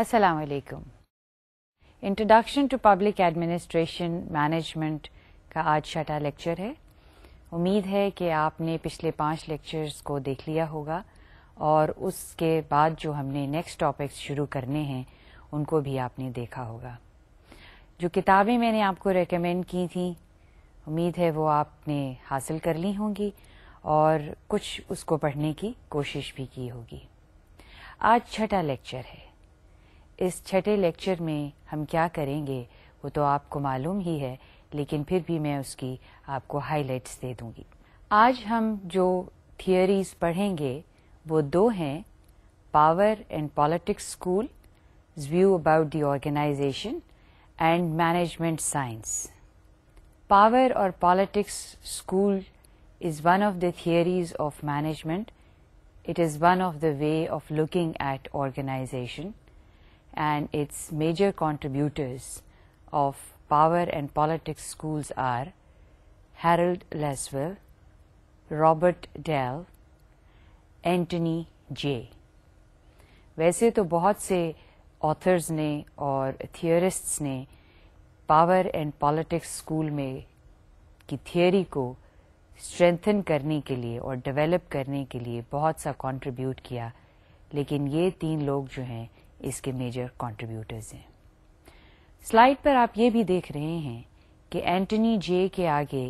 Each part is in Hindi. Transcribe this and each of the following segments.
Assalamu alaikum. Introduction to public administration management का आज छठा लेक्चर है उम्मीद है कि आपने पिछले पांच लेक्चर्स को देख लिया होगा और उसके बाद जो हमने नेक्स्ट टॉपिक्स शुरू करने हैं उनको भी आपने देखा होगा जो किताबें मैंने आपको रेकमेंड की थी उम्मीद है वो आपने हासिल कर ली होंगी और कुछ उसको पढ़ने की कोशिश भी की होगी आज छठा लेक्चर है इस छठे लेक्चर में हम क्या करेंगे वो तो आपको मालूम ही है लेकिन फिर भी मैं उसकी आपको हाइलाइट्स दे दूंगी आज हम जो थियोरीज पढ़ेंगे वो दो हैं power and politics school view about the organization and management science power और politics school is one of the theories of management. It is one of the way of looking at organization. and its major contributors of power and politics schools are Harold Laswell, Robert Dahl Antony Jay वैसे तो बहुत से ऑथर्स ने और थियोरिस्ट्स ने पावर एंड पॉलिटिक्स स्कूल में की थियोरी को स्ट्रेंथन करने के लिए और डेवलप करने के लिए बहुत सा कंट्रीब्यूट किया लेकिन ये तीन लोग जो हैं इसके मेजर कंट्रीब्यूटर्स हैं स्लाइड पर आप ये भी देख रहे हैं कि एंटनी जे के आगे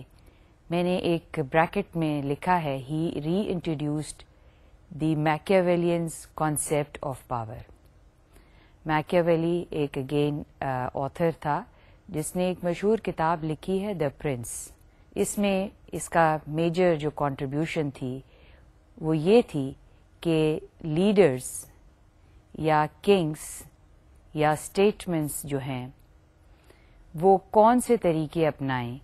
मैंने एक ब्रैकेट में लिखा है he reintroduced the Machiavellian's concept of power Machiavelli एक अगेन ऑथर uh, था जिसने एक मशहूर किताब लिखी है द प्रिंस इसमें इसका मेजर जो कंट्रीब्यूशन थी वो ये थी कि लीडर्स या किंग्स या स्टेटमेंट्स जो हैं वो कौन से तरीके अपनाएं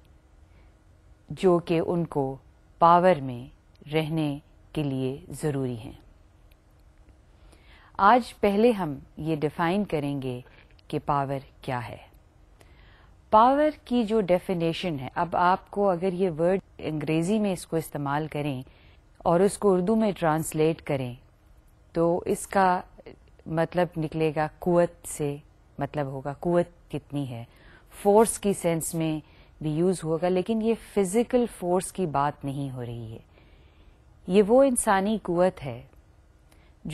जो कि उनको पावर में रहने के लिए ज़रूरी हैं आज पहले हम ये डिफाइन करेंगे कि पावर क्या है पावर की जो डेफिनेशन है अब आपको अगर ये वर्ड अंग्रेज़ी में इसको इस्तेमाल करें और उसको उर्दू में ट्रांसलेट करें तो इसका मतलब निकलेगा कुत से मतलब होगा कुत कितनी है फोर्स की सेंस में भी यूज होगा लेकिन ये फिजिकल फोर्स की बात नहीं हो रही है ये वो इंसानी कुत है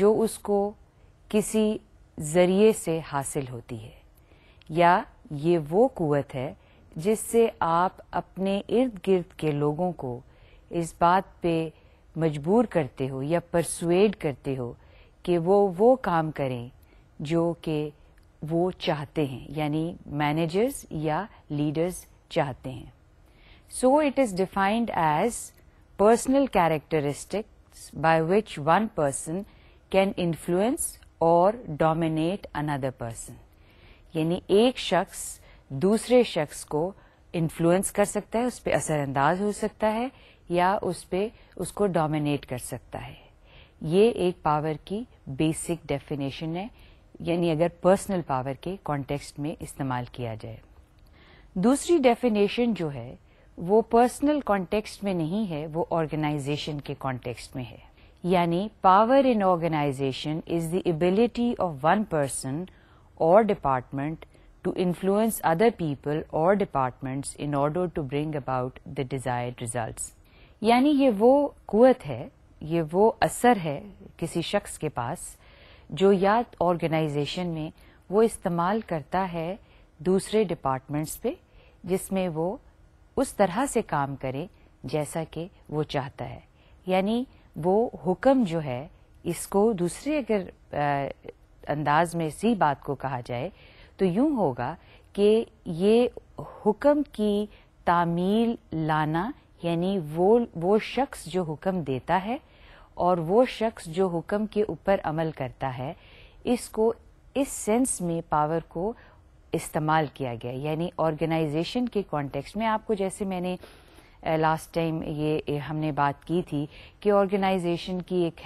जो उसको किसी जरिए से हासिल होती है या ये वो कुत है जिससे आप अपने इर्द गिर्द के लोगों को इस बात पे मजबूर करते हो या परसुएड करते हो कि वो वो काम करें जो कि वो चाहते हैं यानी मैनेजर्स या लीडर्स चाहते हैं so it is defined as personal characteristics by which one person can influence or dominate another person. यानी एक शख्स दूसरे शख्स को इन्फ्लुएंस कर सकता है उस पर असरअंदाज हो सकता है या उस पर उसको डोमिनेट कर सकता है ये एक पावर की बेसिक डेफिनेशन है यानी अगर पर्सनल पावर के कॉन्टेक्स्ट में इस्तेमाल किया जाए दूसरी डेफिनेशन जो है वो पर्सनल कॉन्टेक्स्ट में नहीं है वो ऑर्गेनाइजेशन के कॉन्टेक्स्ट में है यानी power in organization is the ability of one person और department to influence other people or departments in order to bring about the desired results. यानी ये वो कुत है ये वो असर है किसी शख्स के पास जो या ऑर्गेनाइजेशन में वो इस्तेमाल करता है दूसरे डिपार्टमेंट्स पे जिसमें वो उस तरह से काम करे जैसा कि वो चाहता है यानी वो हुक्म जो है इसको दूसरे अगर अंदाज में इसी बात को कहा जाए तो यूं होगा कि ये हुक्म की तामील लाना यानी वो वो शख्स जो हुक्म देता है और वो शख्स जो हुक्म के ऊपर अमल करता है इसको इस सेंस में पावर को इस्तेमाल किया गया यानी ऑर्गेनाइजेशन के कॉन्टेक्स्ट में आपको जैसे मैंने लास्ट टाइम ये हमने बात की थी कि ऑर्गेनाइजेशन की एक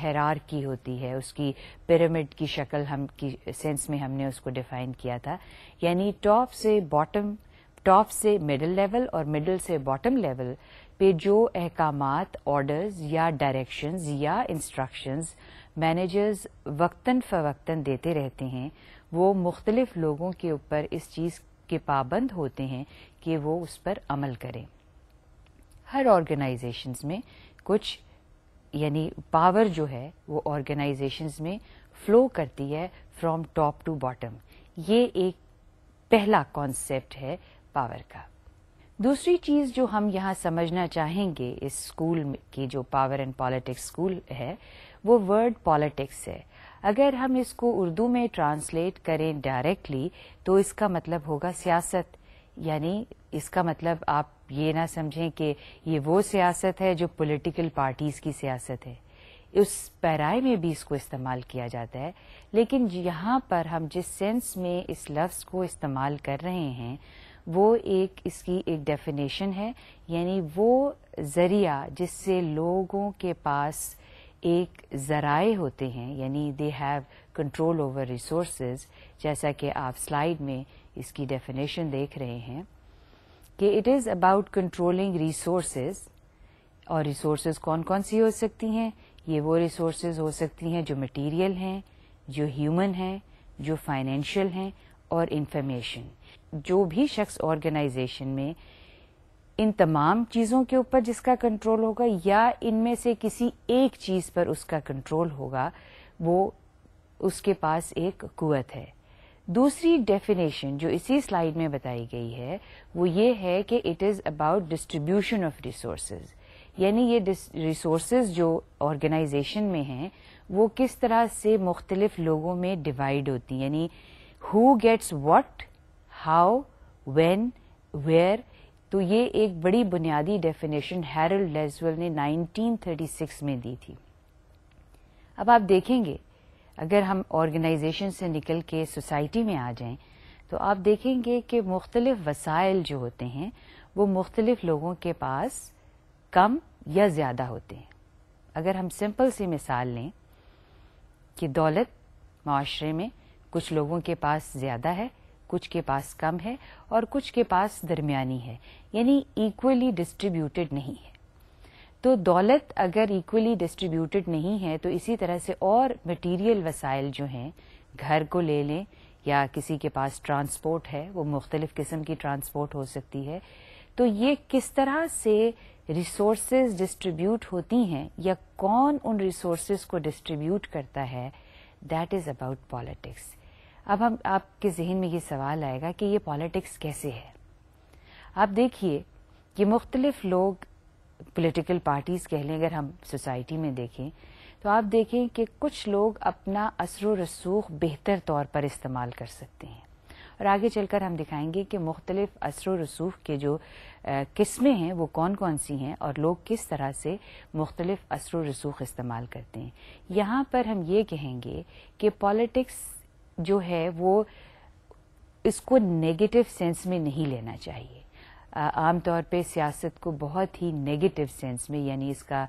की होती है उसकी पिरामिड की शक्ल हम की सेंस में हमने उसको डिफाइन किया था यानी टॉप से बॉटम टॉप से मिडिल लेवल और मिडिल से बॉटम लेवल पे जो अहकाम ऑर्डर्स या डायरेक्शंस या इंस्ट्रक्शंस मैनेजर्स वक्ता फ़वक्ता देते रहते हैं वो मुख्तलिफ लोगों के ऊपर इस चीज़ के पाबंद होते हैं कि वो उस पर अमल करें हर ऑर्गेनाइजेशन में कुछ यानी पावर जो है वो ऑर्गेनाइजेशन में फ्लो करती है फ्रॉम टॉप टू बॉटम ये एक पहला कॉन्सेप्ट है पावर का दूसरी चीज जो हम यहाँ समझना चाहेंगे इस स्कूल की जो पावर एंड पॉलिटिक्स स्कूल है वो वर्ड पॉलिटिक्स है अगर हम इसको उर्दू में ट्रांसलेट करें डायरेक्टली तो इसका मतलब होगा सियासत यानी इसका मतलब आप ये ना समझें कि ये वो सियासत है जो पॉलिटिकल पार्टीज की सियासत है उस पैराई में भी इसको इस्तेमाल किया जाता है लेकिन यहाँ पर हम जिस सेंस में इस लफ्ज़ को इस्तेमाल कर रहे हैं वो एक इसकी एक डेफिनेशन है यानी वो जरिया जिससे लोगों के पास एक जराए होते हैं यानी they have control over resources जैसा कि आप स्लाइड में इसकी डेफिनेशन देख रहे हैं कि it is about controlling resources और रिसोर्सेज कौन कौन सी हो सकती हैं ये वो रिसोर्सेज हो सकती हैं जो मटीरियल हैं जो ह्यूमन हैं जो फाइनेंशियल हैं और इन्फॉर्मेशन जो भी शख्स ऑर्गेनाइजेशन में इन तमाम चीज़ों के ऊपर जिसका कंट्रोल होगा या इनमें से किसी एक चीज़ पर उसका कंट्रोल होगा वो उसके पास एक कुत है दूसरी डेफिनेशन जो इसी स्लाइड में बताई गई है वो ये है कि it is about distribution of resources यानी ये रिसोर्सेज जो ऑर्गेनाइजेशन में हैं वो किस तरह से मुख्तलिफ लोगों में डिवाइड होती यानी who gets what how when where तो ये एक बड़ी बुनियादी डेफिनेशन हैरल्ड लेजवेल ने 1936 में दी थी अब आप देखेंगे अगर हम ऑर्गेनाइजेशन से निकल के सोसाइटी में आ जाएं तो आप देखेंगे कि मुख्तलिफ वसाइल जो होते हैं वो मुख्तलिफ लोगों के पास कम या ज़्यादा होते हैं अगर हम सिंपल सी मिसाल लें कि दौलत माशरे में कुछ लोगों के पास ज़्यादा है कुछ के पास कम है और कुछ के पास दरमियानी है यानी इक्वली डिस्ट्रीब्यूटेड नहीं है तो दौलत अगर इक्वली डिस्ट्रीब्यूटेड नहीं है तो इसी तरह से और मटीरियल वसाइल जो हैं घर को ले लें या किसी के पास ट्रांसपोर्ट है वो मुख्तलिफ किस्म की ट्रांसपोर्ट हो सकती है तो ये किस तरह से रिसोर्स डिस्ट्रीब्यूट होती हैं या कौन उन रिसोर्स को डिस्ट्रीब्यूट करता है दैट इज अबाउट पॉलिटिक्स अब हम आपके जहन में ये सवाल आएगा कि ये पॉलिटिक्स कैसे है आप देखिए कि मुख्तलिफ लोग पोलिटिकल पार्टीज़ कह लें अगर हम सोसाइटी में देखें तो आप देखें कि कुछ लोग अपना असर रसूख बेहतर तौर पर इस्तेमाल कर सकते हैं और आगे चलकर हम दिखाएंगे कि मुख्तलिफ असर रसूख के जो किस्में हैं वो कौन कौन सी हैं और लोग किस तरह से मुख्तलिफ असर रसूख इस्तेमाल करते हैं यहाँ पर हम ये कहेंगे कि पॉलिटिक्स जो है वो इसको नेगेटिव सेंस में नहीं लेना चाहिए आमतौर पे सियासत को बहुत ही नेगेटिव सेंस में यानी इसका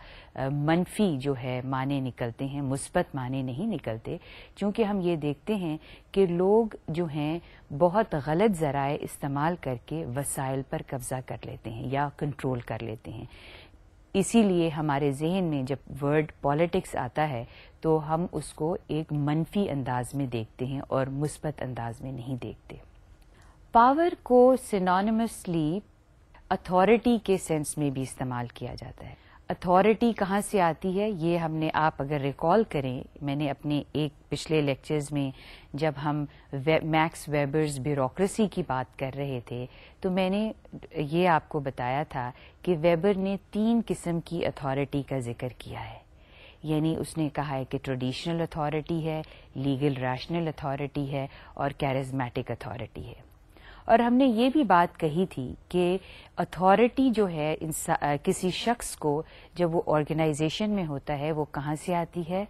मनफी जो है माने निकलते हैं मुस्बत माने नहीं निकलते क्योंकि हम ये देखते हैं कि लोग जो हैं बहुत गलत ज़राए इस्तेमाल करके वसाइल पर कब्ज़ा कर लेते हैं या कंट्रोल कर लेते हैं इसीलिए हमारे जहन में जब वर्ड पॉलिटिक्स आता है तो हम उसको एक मनफी अंदाज में देखते हैं और मुस्बत अंदाज में नहीं देखते पावर को सिनोनिमसली अथॉरिटी के सेंस में भी इस्तेमाल किया जाता है अथॉरिटी कहाँ से आती है ये हमने आप अगर रिकॉल करें मैंने अपने एक पिछले लेक्चर्स में जब हम वे, मैक्स वेबर्स ब्यूरोसी की बात कर रहे थे तो मैंने ये आपको बताया था कि वेबर ने तीन किस्म की अथॉरिटी का जिक्र किया है यानी उसने कहा है कि ट्रेडिशनल अथॉरिटी है लीगल रैशनल अथॉरिटी है और कैरिज्मेटिक अथॉरिटी है और हमने ये भी बात कही थी कि अथॉरिटी जो है किसी शख्स को जब वो ऑर्गेनाइजेशन में होता है वो कहाँ से आती है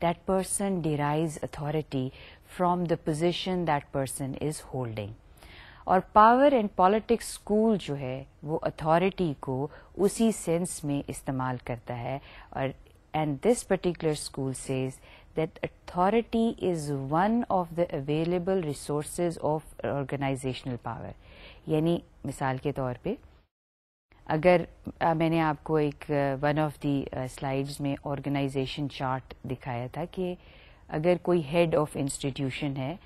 that person derives authority from the position that person is holding और पावर एंड पॉलिटिक्स स्कूल जो है वो अथॉरिटी को उसी सेंस में इस्तेमाल करता है और and this particular school says that authority is one of the available resources of organizational power यानी मिसाल के तौर पे अगर आ, मैंने आपको एक वन ऑफ दी स्लाइड्स में ऑर्गेनाइजेशन चार्ट दिखाया था कि अगर कोई हेड ऑफ इंस्टीट्यूशन है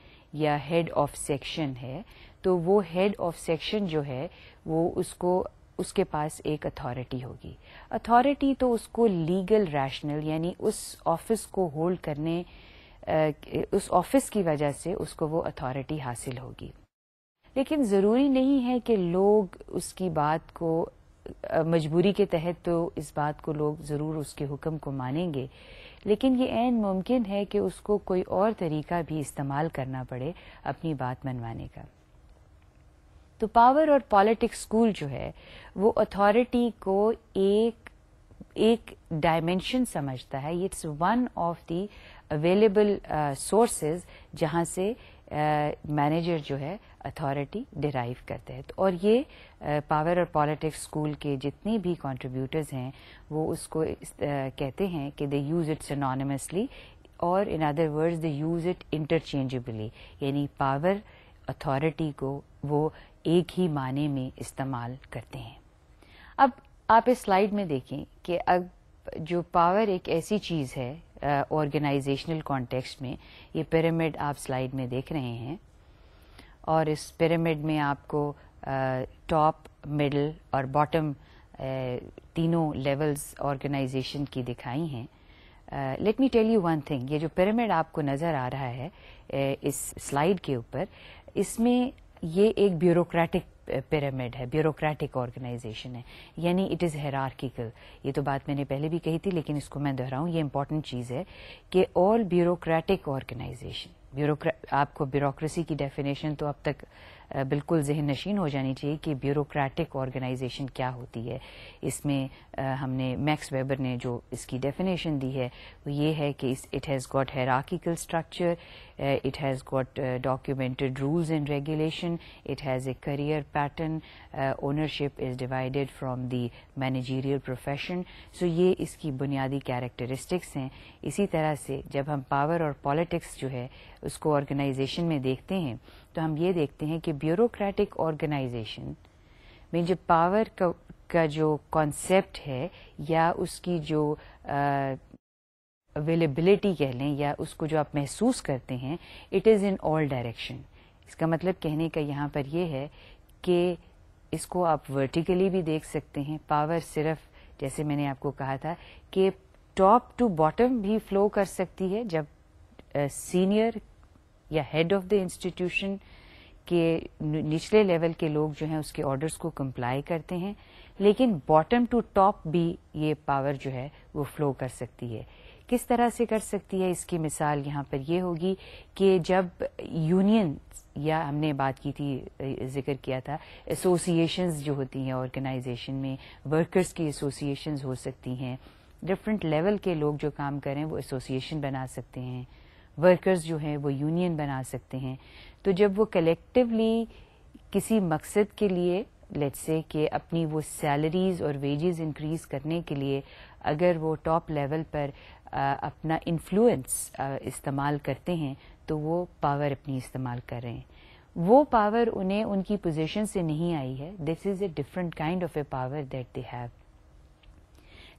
या हेड ऑफ सेक्शन है तो वो हेड ऑफ सेक्शन जो है वो उसको उसके पास एक अथॉरिटी होगी अथॉरिटी तो उसको लीगल रैशनल यानी उस ऑफिस को होल्ड करने उस ऑफिस की वजह से उसको वो अथॉरिटी हासिल होगी लेकिन ज़रूरी नहीं है कि लोग उसकी बात को मजबूरी के तहत तो इस बात को लोग ज़रूर उसके हुक्म को मानेंगे लेकिन ये ऐन मुमकिन है कि उसको कोई और तरीका भी इस्तेमाल करना पड़े अपनी बात मनवाने का तो पावर और पॉलिटिक्स स्कूल जो है वो अथॉरिटी को एक एक डायमेंशन समझता है it's one of the available sources जहां से मैनेजर uh, जो है अथॉरिटी डिराइव करते हैं तो और ये पावर uh, और पॉलिटिक्स स्कूल के जितने भी कंट्रीब्यूटर्स हैं वो उसको uh, कहते हैं कि दे यूज इट सनॉनिमसली और in other words they use it interchangeably यानी पावर अथॉरिटी को वो एक ही माने में इस्तेमाल करते हैं अब आप इस स्लाइड में देखें कि अब जो पावर एक ऐसी चीज़ है ऑर्गेनाइजेशनल कॉन्टेक्स्ट में ये पिरामिड आप स्लाइड में देख रहे हैं और इस पिरामिड में आपको टॉप मिडल और बॉटम तीनों लेवल्स ऑर्गेनाइजेशन की दिखाई हैं let me tell you one thing ये जो पिरामिड आपको नज़र आ रहा है इस स्लाइड के ऊपर इसमें ये एक ब्यूरोक्रेटिक पिरामिड uh, है ब्यूरोक्रेटिक ऑर्गेनाइजेशन है यानी इट इज़ हेरार्किकल ये तो बात मैंने पहले भी कही थी लेकिन इसको मैं दोहराऊं ये इंपॉर्टेंट चीज़ है कि ऑल ब्यूरोक्रेटिक ऑर्गेनाइजेशन ब्यूरो आपको ब्यूरोसी की डेफिनेशन तो अब तक बिल्कुल जहन नशीन हो जानी चाहिए कि ब्यूरोक्रेटिक ऑर्गेनाइजेशन क्या होती है इसमें हमने मैक्स वेबर ने जो इसकी डेफिनेशन दी है वो ये है कि it has got hierarchical structure it has got uh, documented rules and regulation it has a career pattern uh, ownership is divided from the managerial profession so ye iski bunyadi characteristics hain isi tarah se jab hum power aur politics jo hai usko organization mein dekhte hain तो हम ये देखते हैं कि ब्यूरोक्रेटिक ऑर्गेनाइजेशन में जो पावर का, का जो कॉन्सेप्ट है या उसकी जो अवेलेबिलिटी uh, कह लें या उसको जो आप महसूस करते हैं it is in all direction इसका मतलब कहने का यहाँ पर यह है कि इसको आप वर्टिकली भी देख सकते हैं पावर सिर्फ जैसे मैंने आपको कहा था कि टॉप टू बॉटम भी फ्लो कर सकती है जब सीनियर uh, या हेड ऑफ द इंस्टीट्यूशन के निचले लेवल के लोग जो हैं उसके ऑर्डर्स को कंप्लाई करते हैं लेकिन बॉटम टू टॉप भी ये पावर जो है वो फ्लो कर सकती है किस तरह से कर सकती है इसकी मिसाल यहाँ पर ये होगी कि जब यूनियन या हमने बात की थी जिक्र किया था एसोसिएशंस जो होती हैं ऑर्गेनाइजेशन में वर्कर्स की एसोसिएशंस हो सकती हैं डिफरेंट लेवल के लोग जो काम करें वो एसोसिएशन बना सकते हैं वर्कर्स जो हैं वो यूनियन बना सकते हैं तो जब वो कलेक्टिवली किसी मकसद के लिए लेट्स से कि अपनी वो सैलरीज और वेजेस इंक्रीज करने के लिए अगर वो टॉप लेवल पर आ, अपना इन्फ्लुएंस इस्तेमाल करते हैं तो वो पावर अपनी इस्तेमाल कर रहे हैं वो पावर उन्हें उनकी पोजीशन से नहीं आई है this is a different kind of a power that they have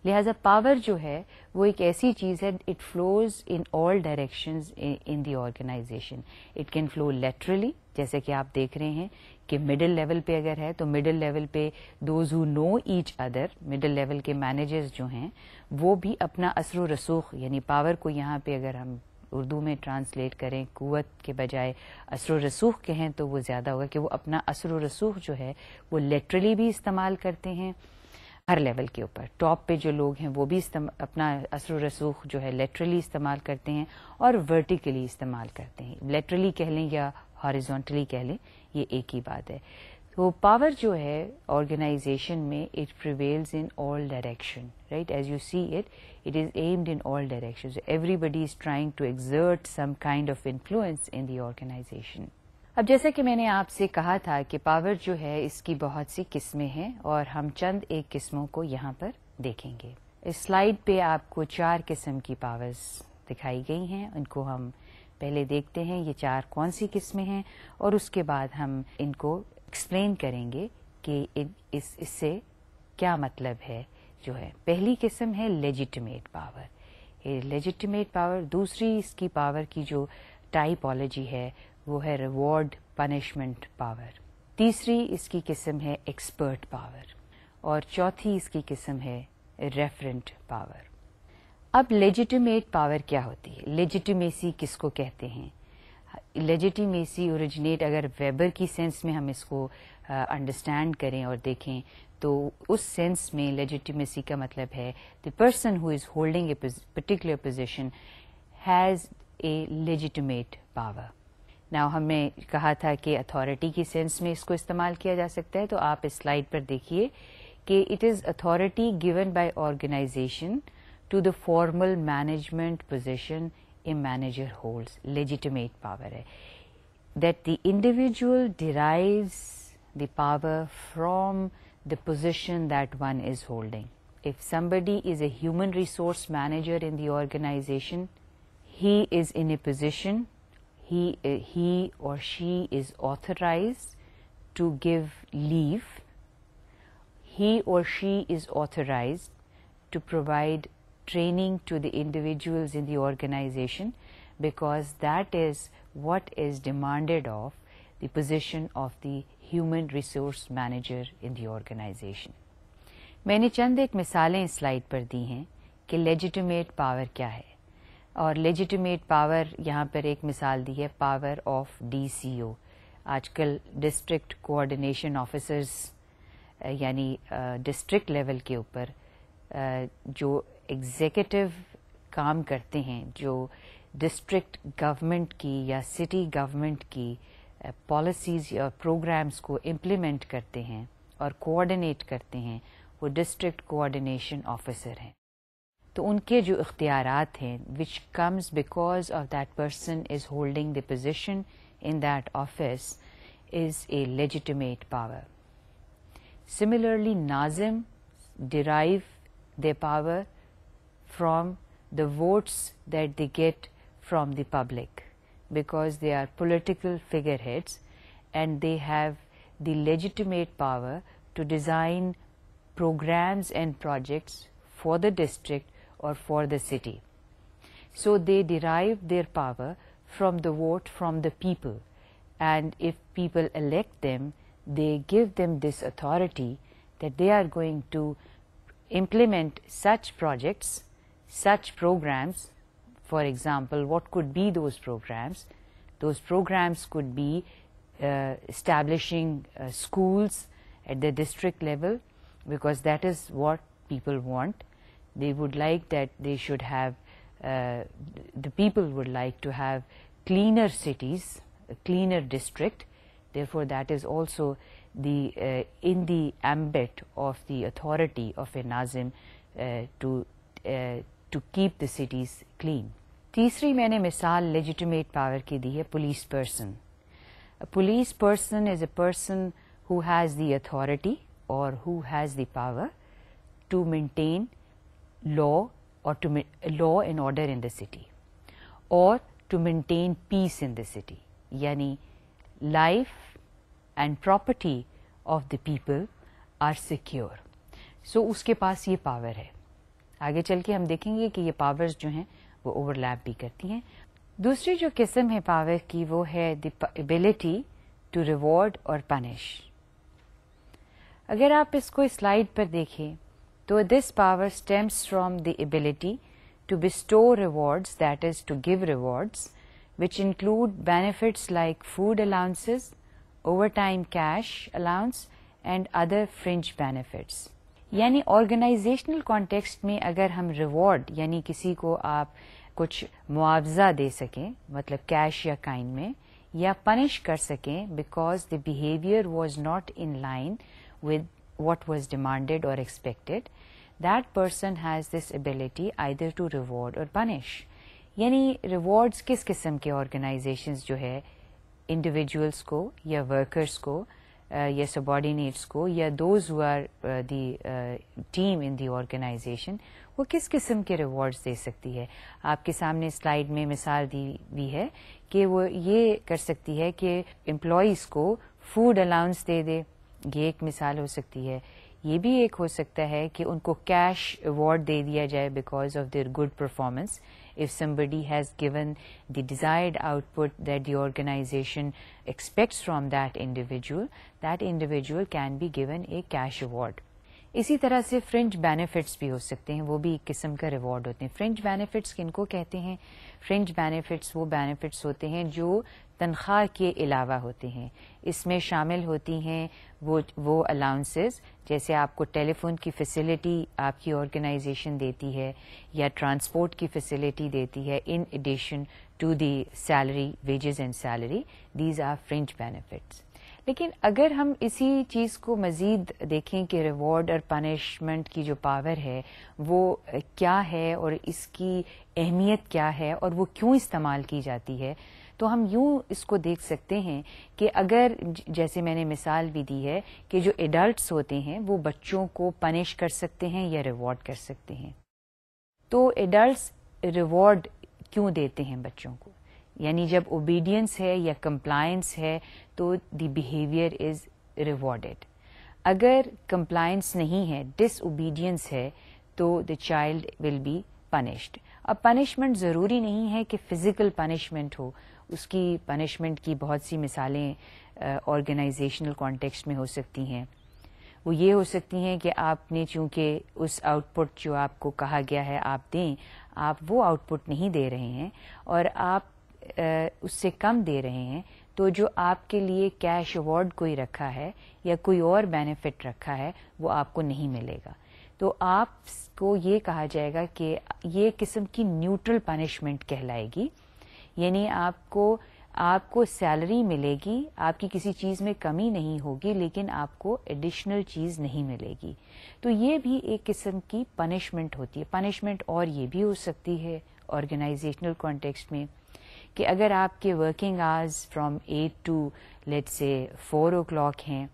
लिहाजा पावर जो है वो एक ऐसी चीज़ है it flows in all direction in the organization it can flow laterally जैसे कि आप देख रहे हैं कि मिडिल लेवल पे अगर है तो मिडिल लेवल पे those who know each other middle level के मैनेजर्स जो हैं वो भी अपना असर रसूख यानी पावर को यहाँ पे अगर हम उर्दू में ट्रांसलेट करें कुत के बजाय असर रसूख कहें तो वो ज़्यादा होगा कि वो अपना असर रसूख जो है वो लेटरली भी इस्तेमाल करते हैं हर लेवल के ऊपर टॉप पे जो लोग हैं वो भी अपना असर रसूख जो है लेटरली इस्तेमाल करते हैं और वर्टिकली इस्तेमाल करते हैं लेटरली कह लें या हॉरिजॉन्टली कह लें ये एक ही बात है तो पावर जो है ऑर्गेनाइजेशन में it prevails in all direction right as you see it it is aimed in all direction everybody is trying to exert some kind of influence in the organization अब जैसे कि मैंने आपसे कहा था कि पावर जो है इसकी बहुत सी किस्में हैं और हम चंद एक किस्मों को यहाँ पर देखेंगे इस स्लाइड पे आपको चार किस्म की पावर्स दिखाई गई हैं उनको हम पहले देखते हैं ये चार कौन सी किस्में हैं और उसके बाद हम इनको एक्सप्लेन करेंगे कि इन इस इससे क्या मतलब है जो है पहली किस्म है लेजिटमेट पावर ये लेजिटिमेट पावर दूसरी इसकी पावर की जो टाइपोलॉजी है वो है रिवॉर्ड पनिशमेंट पावर तीसरी इसकी किस्म है एक्सपर्ट पावर और चौथी इसकी किस्म है रेफरेंट पावर अब लेजिटिमेट पावर क्या होती है लेजिटिमेसी किसको कहते हैं लेजिटिमेसी ओरिजिनेट अगर वेबर की सेंस में हम इसको अंडरस्टैंड uh, करें और देखें तो उस सेंस में लेजिटिमेसी का मतलब है the person who is holding a particular position has a legitimate power ना हमने कहा था कि अथॉरिटी की सेंस में इसको इस्तेमाल किया जा सकता है तो आप इस स्लाइड पर देखिए कि it is authority given by organization to the formal management position a manager holds legitimate power है that the individual derives the power from the position that one is holding. If somebody is a human resource manager in the organization, he is in a position he, uh, he or she is authorized to give leave. He or she is authorized to provide training to the individuals in the organization because that is what is demanded of the position of the human resource manager in the organization. मैंने चंद एक मिसालें इस स्लाइड पर दी हैं कि लेजिटिमेट पावर क्या है और लेजिटिमेट पावर यहाँ पर एक मिसाल दी है power of D C DCO आजकल डिस्ट्रिक्ट कोऑर्डिनेशन ऑफिसर्स यानी डिस्ट्रिक्ट लेवल के ऊपर जो एग्जीक्यूटिव काम करते हैं जो डिस्ट्रिक्ट गवर्नमेंट की या सिटी गवर्नमेंट की पॉलिसीज या प्रोग्राम्स को इम्प्लीमेंट करते हैं और कोऑर्डिनेट करते हैं वो डिस्ट्रिक्ट कोऑर्डिनेशन ऑफिसर हैं तो उनके जो इख्तियार हैं which comes because of that person is holding the position in that office is a legitimate power similarly नाजिम derive their power from the votes that they get from the public because they are political figureheads and they have the legitimate power to design programs and projects for the district or for the city. So they derive their power from the vote from the people and if people elect them, they give them this authority that they are going to implement such projects, such programs, for example, what could be those programs? Those programs could be uh, establishing uh, schools at the district level because that is what people want they would like that they should have, uh, the people would like to have cleaner cities, cleaner district. Therefore, that is also the uh, in the ambit of the authority of a nazim uh, to uh, to keep the cities clean. तीसरी मैंने मिसाल legitimate power की दी है police person. A police person is a person who has the authority or who has the power to maintain law or to law and order in the city or to maintain peace in the city yani life and property of the people are secure so uske paas ye power hai aage chal ke hum dekhenge ki ye powers jo hain wo overlap bhi karti hain dusri jo दूसरी hai power ki wo hai the ability to reward or punish اگر آپ اس کو اس स्लाइड پر دیکھیں Though this power stems from the ability to bestow rewards, that is, to give rewards, which include benefits like food allowances, overtime cash allowance, and other fringe benefits. यानी ऑर्गेनाइजेशनल कॉन्टेक्स्ट में अगर हम reward, yani किसी को आप कुछ मुआवजा दे सकें मतलब कैश या काइंड में या पनिश कर सकें because the behaviour was not in line with what was demanded और expected that person has this ability either to reward or punish यानी रिवॉर्ड्स किस किस्म के ऑर्गेनाइजेशंस जो है इंडिविजुअल्स को या वर्कर्स को या सबॉर्डिनेट्स को या those who are the team in the organization वो किस किस्म के रिवॉर्ड्स दे सकती है आपके सामने स्लाइड में मिसाल दी हुई है कि वो ये कर सकती है कि एम्प्लॉयज़ को फूड अलाउंस दे दे ये एक मिसाल हो सकती है ये भी एक हो सकता है कि उनको कैश अवार्ड दे दिया जाए because of their good performance if somebody has given the desired output that the organization expects from that individual, that individual can be given a cash award. इसी तरह से फ्रिंज बेनिफिट्स भी हो सकते हैं वो भी एक किस्म का रिवॉर्ड होते हैं फ्रिंज बेनिफिट्स किनको कहते हैं फ्रिंज बेनिफिट्स वो बेनिफिट्स होते हैं जो तनख्वाह के अलावा होते हैं इसमें शामिल होती हैं वो वो अलाउंसेस जैसे आपको टेलीफोन की फैसिलिटी आपकी ऑर्गेनाइजेशन देती है या ट्रांसपोर्ट की फैसिलिटी देती है in addition to the salary wages and salary these are fringe benefits लेकिन अगर हम इसी चीज़ को मज़ीद देखें कि रिवॉर्ड और पनिशमेंट की जो पावर है वो क्या है और इसकी अहमियत क्या है और वो क्यों इस्तेमाल की जाती है तो हम यूं इसको देख सकते हैं कि अगर जैसे मैंने मिसाल भी दी है कि जो एडल्ट होते हैं वो बच्चों को पनिश कर सकते हैं या रिवॉर्ड कर सकते हैं तो एडल्ट रिवॉर्ड क्यों देते हैं बच्चों को यानी जब ओबीडियंस है या कंप्लायंस है तो द बिहेवियर इज रिवॉर्डेड अगर कंप्लायंस नहीं है डिसओबीडियंस है तो the child will be punished अब पनिशमेंट जरूरी नहीं है कि फिजिकल पनिशमेंट हो उसकी पनिशमेंट की बहुत सी मिसालें ऑर्गेनाइजेशनल कॉन्टेक्स्ट में हो सकती हैं वो ये हो सकती हैं कि आपने चूंकि उस आउटपुट जो आपको कहा गया है आप दें आप वो आउटपुट नहीं दे रहे हैं और आप उससे कम दे रहे हैं तो जो आपके लिए कैश अवार्ड कोई रखा है या कोई और बेनिफिट रखा है वो आपको नहीं मिलेगा तो आपको ये कहा जाएगा कि ये किस्म की न्यूट्रल पनिशमेंट कहलाएगी यानी आपको आपको सैलरी मिलेगी आपकी किसी चीज़ में कमी नहीं होगी लेकिन आपको एडिशनल चीज़ नहीं मिलेगी तो ये भी एक किस्म की पनिशमेंट होती है पनिशमेंट और ये भी हो सकती है ऑर्गेनाइजेशनल कॉन्टेक्स्ट में कि अगर आपके working hours from eight to late से फोर ओ क्लॉक हैं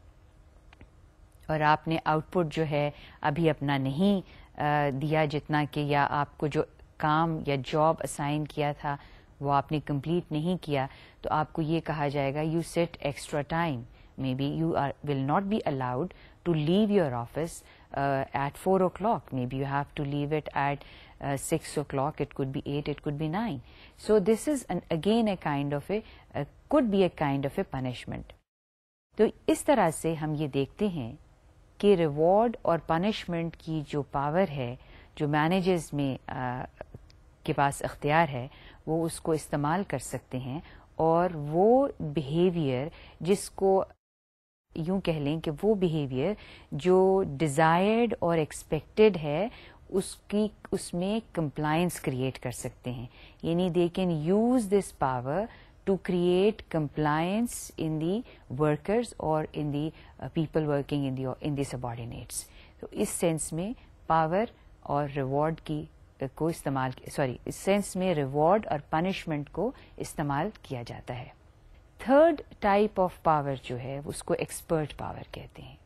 और आपने आउटपुट जो है अभी अपना नहीं दिया जितना कि या आपको जो काम या जॉब असाइन किया था वो आपने कंप्लीट नहीं किया तो आपको ये कहा जाएगा you set extra time maybe you are will not be allowed to leave your office at 4 o'clock. Maybe you have to leave it at uh, 6 o'clock. It could be 8, it could be 9. So this is an, again a kind of a, uh, could be a kind of a punishment. तो इस तरह से हम ये देखते हैं कि रिवॉर्ड और पनिशमेंट की जो पावर है जो मैनेजर्स में आ, के पास अख्तियार है वो उसको इस्तेमाल कर सकते हैं और वो बिहेवियर जिसको यूं कह लें कि वो बिहेवियर जो डिज़ायर्ड और एक्सपेक्टेड है उसकी उसमें कंप्लायंस क्रिएट कर सकते हैं यानी they can use this power to create compliance in the workers or in the uh, people working in the in the subordinates so is sense mein power aur reward ki को इस्तेमाल सॉरी इस सेंस में रिवॉर्ड और पनिशमेंट को इस्तेमाल किया जाता है थर्ड टाइप ऑफ पावर जो है उसको एक्सपर्ट पावर कहते हैं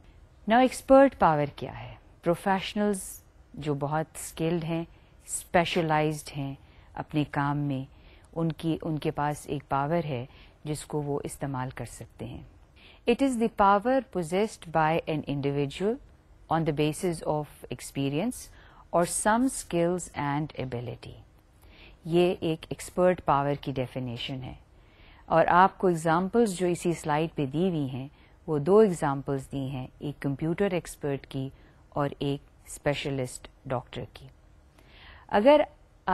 ना एक्सपर्ट पावर क्या है प्रोफेशनल्स जो बहुत स्किल्ड हैं स्पेशलाइज्ड हैं अपने काम में उनकी उनके पास एक पावर है जिसको वो इस्तेमाल कर सकते हैं it is the power possessed by an individual on the basis of experience और सम स्किल्स एंड एबिलिटी ये एक एक्सपर्ट पावर की डेफिनेशन है और आपको एग्जांपल्स जो इसी स्लाइड पे दी हुई हैं वो दो एग्जांपल्स दी हैं एक कंप्यूटर एक्सपर्ट की और एक स्पेशलिस्ट डॉक्टर की अगर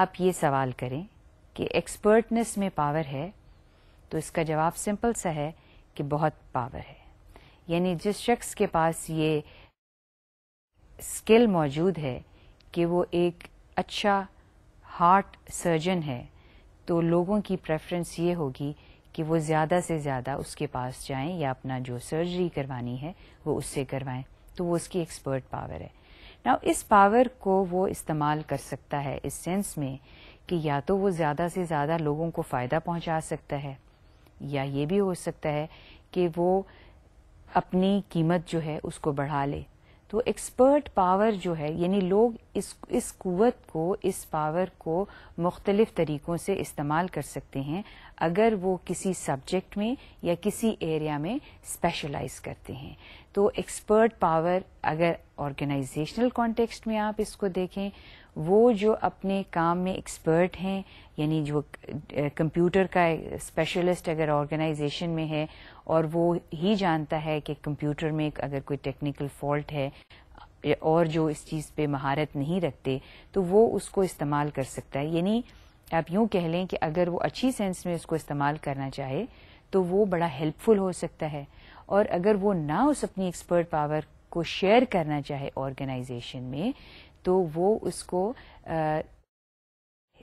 आप ये सवाल करें कि एक्सपर्टनेस में पावर है तो इसका जवाब सिंपल सा है कि बहुत पावर है यानी जिस शख्स के पास ये स्किल मौजूद है कि वो एक अच्छा हार्ट सर्जन है तो लोगों की प्रेफरेंस ये होगी कि वो ज़्यादा से ज़्यादा उसके पास जाएं या अपना जो सर्जरी करवानी है वो उससे करवाएं तो वो उसकी एक्सपर्ट पावर है ना इस पावर को वो इस्तेमाल कर सकता है इस सेंस में कि या तो वो ज़्यादा से ज़्यादा लोगों को फ़ायदा पहुंचा सकता है या ये भी हो सकता है कि वो अपनी कीमत जो है उसको बढ़ा लें तो एक्सपर्ट पावर जो है यानी लोग इस इस कुत को इस पावर को मुख्तलिफ तरीक़ों से इस्तेमाल कर सकते हैं अगर वो किसी सब्जेक्ट में या किसी एरिया में स्पेशलाइज करते हैं तो एक्सपर्ट पावर अगर ऑर्गेनाइजेशनल कॉन्टेक्स्ट में आप इसको देखें वो जो अपने काम में एक्सपर्ट हैं यानी जो कंप्यूटर का स्पेशलिस्ट अगर ऑर्गेनाइजेशन में है और वो ही जानता है कि कंप्यूटर में अगर कोई टेक्निकल फॉल्ट है और जो इस चीज़ पे महारत नहीं रखते तो वो उसको इस्तेमाल कर सकता है यानी आप यूं कह लें कि अगर वो अच्छी सेंस में उसको इस्तेमाल करना चाहे तो वो बड़ा हेल्पफुल हो सकता है और अगर वो ना उस अपनी एक्सपर्ट पावर को शेयर करना चाहे ऑर्गेनाइजेशन में तो वो उसको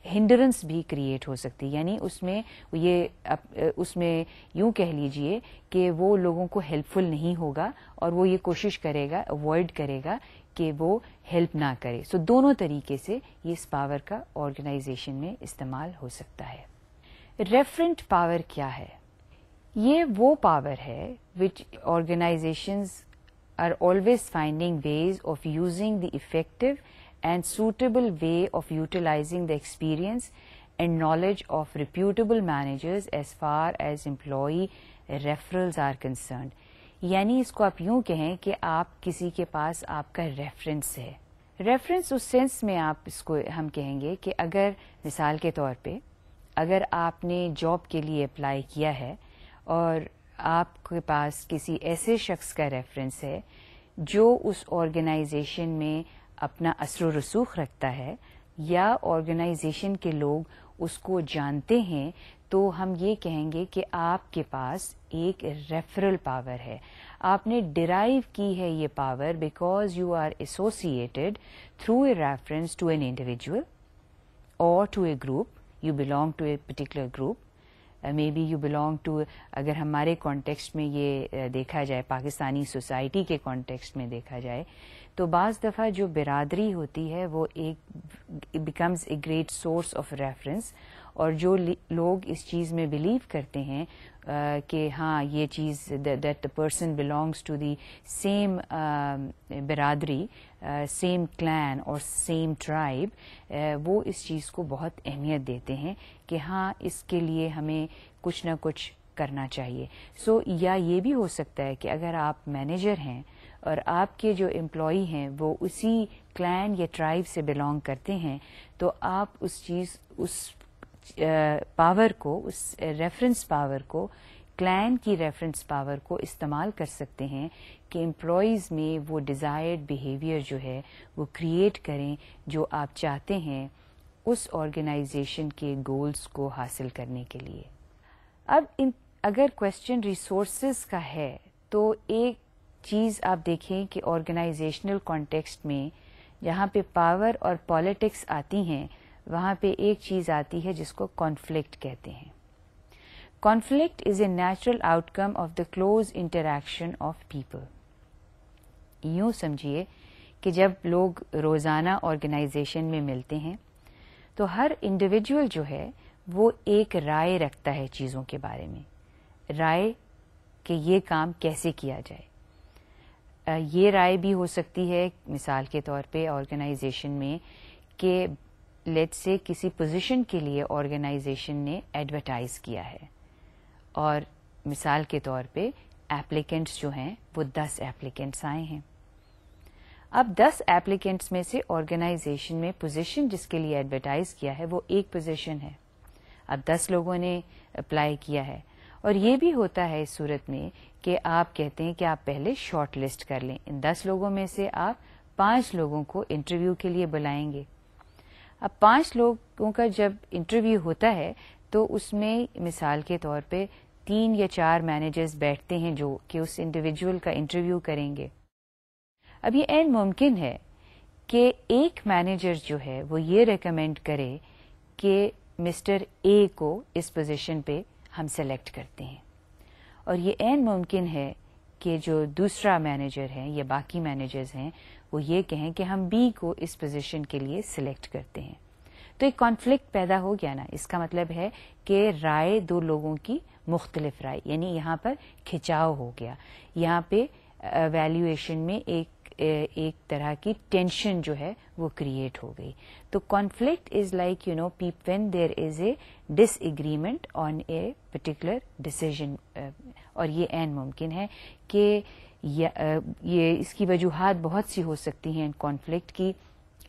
हिंडरेंस भी क्रिएट हो सकती है यानी उसमें ये उसमें यूं कह लीजिए कि वो लोगों को हेल्पफुल नहीं होगा और वो ये कोशिश करेगा अवॉइड करेगा कि वो हेल्प ना करे सो so, दोनों तरीके से ये इस पावर का ऑर्गेनाइजेशन में इस्तेमाल हो सकता है रेफरेंट पावर क्या है ये वो पावर है which organization are always finding ways of using the effective and suitable way of utilizing the experience and knowledge of reputable managers as far as employee referrals are concerned. यानी इसको आप यूं कहें कि आप किसी के पास आपका रेफरेंस है रेफरेंस उस सेंस में आप इसको हम कहेंगे कि अगर मिसाल के तौर पे अगर आपने जॉब के लिए अप्लाई किया है और आपके पास किसी ऐसे शख्स का रेफरेंस है जो उस ऑर्गेनाइजेशन में अपना असर रसूख रखता है या ऑर्गेनाइजेशन के लोग उसको जानते हैं तो हम ये कहेंगे कि आपके पास एक रेफरल पावर है आपने डिराइव की है ये power because you are associated through a reference to an individual और to a group you belong to a particular group maybe you belong to अगर हमारे कॉन्टेक्स्ट में ये uh, देखा जाए पाकिस्तानी सोसाइटी के कॉन्टेक्स्ट में देखा जाए तो बाज़ दफ़ा जो बिरादरी होती है वो एक becomes a great source of reference और जो लोग इस चीज़ में बिलीव करते हैं कि हाँ ये चीज़ that the person belongs to the same बिरादरी सेम क्लैन और सेम ट्राइब वो इस चीज़ को बहुत अहमियत देते हैं कि हाँ इसके लिए हमें कुछ ना कुछ करना चाहिए सो so, या ये भी हो सकता है कि अगर आप मैनेजर हैं और आपके जो एम्प्लॉई हैं वो उसी क्लैन या ट्राइब से बिलोंग करते हैं तो आप उस चीज़ उस पावर को उस रेफरेंस पावर को क्लैन की रेफरेंस पावर को इस्तेमाल कर सकते हैं कि एम्प्लॉयज़ में वो डिज़ायर्ड बिहेवियर जो है वो क्रिएट करें जो आप चाहते हैं उस ऑर्गेनाइजेशन के गोल्स को हासिल करने के लिए अब इन अगर क्वेश्चन रिसोर्सेज का है तो एक चीज़ आप देखें कि ऑर्गेनाइजेशनल कॉन्टेक्स्ट में जहाँ पे पावर और पॉलिटिक्स आती हैं वहाँ पे एक चीज़ आती है जिसको कॉन्फ्लिक्ट कहते हैं conflict is a natural outcome of the close interaction of people यूँ समझिए कि जब लोग रोज़ाना ऑर्गेनाइजेशन में मिलते हैं तो हर इंडिविजुअल जो है वो एक राय रखता है चीज़ों के बारे में राय कि ये काम कैसे किया जाए ये राय भी हो सकती है मिसाल के तौर पे ऑर्गेनाइजेशन में कि लेट से किसी पोजीशन के लिए ऑर्गेनाइजेशन ने एडवरटाइज किया है और मिसाल के तौर पे एप्लीकेंट्स जो हैं वो दस एप्लीकेंट्स आए हैं अब दस एप्लीकेंट्स में से ऑर्गेनाइजेशन में पोजीशन जिसके लिए एडवरटाइज किया है वो एक पोजीशन है अब दस लोगों ने अप्लाई किया है और ये भी होता है इस सूरत में कि आप कहते हैं कि आप पहले शॉर्ट लिस्ट कर लें इन दस लोगों में से आप पांच लोगों को इंटरव्यू के लिए बुलाएंगे अब पांच लोगों का जब इंटरव्यू होता है तो उसमें मिसाल के तौर पे तीन या चार मैनेजर्स बैठते हैं जो कि उस इंडिविजुअल का इंटरव्यू करेंगे अब ये एंड मुमकिन है कि एक मैनेजर जो है वो ये रिकमेंड करे कि मिस्टर ए को इस पोजिशन पे हम सेलेक्ट करते हैं और ये एन मुमकिन है कि जो दूसरा मैनेजर है या बाकी मैनेजर्स हैं वो ये कहें कि हम बी को इस पोजीशन के लिए सिलेक्ट करते हैं तो एक कॉन्फ्लिक्ट पैदा हो गया ना इसका मतलब है कि राय दो लोगों की मुख्तलिफ राय यानी यहाँ पर खिंचाव हो गया यहाँ पे वैल्यूएशन में एक एक तरह की टेंशन जो है वो क्रिएट हो गई तो conflict is like you know people when there is a disagreement on a particular decision और ये एन मुमकिन है कि ये इसकी वजूहत बहुत सी हो सकती हैं कॉन्फ्लिक्ट की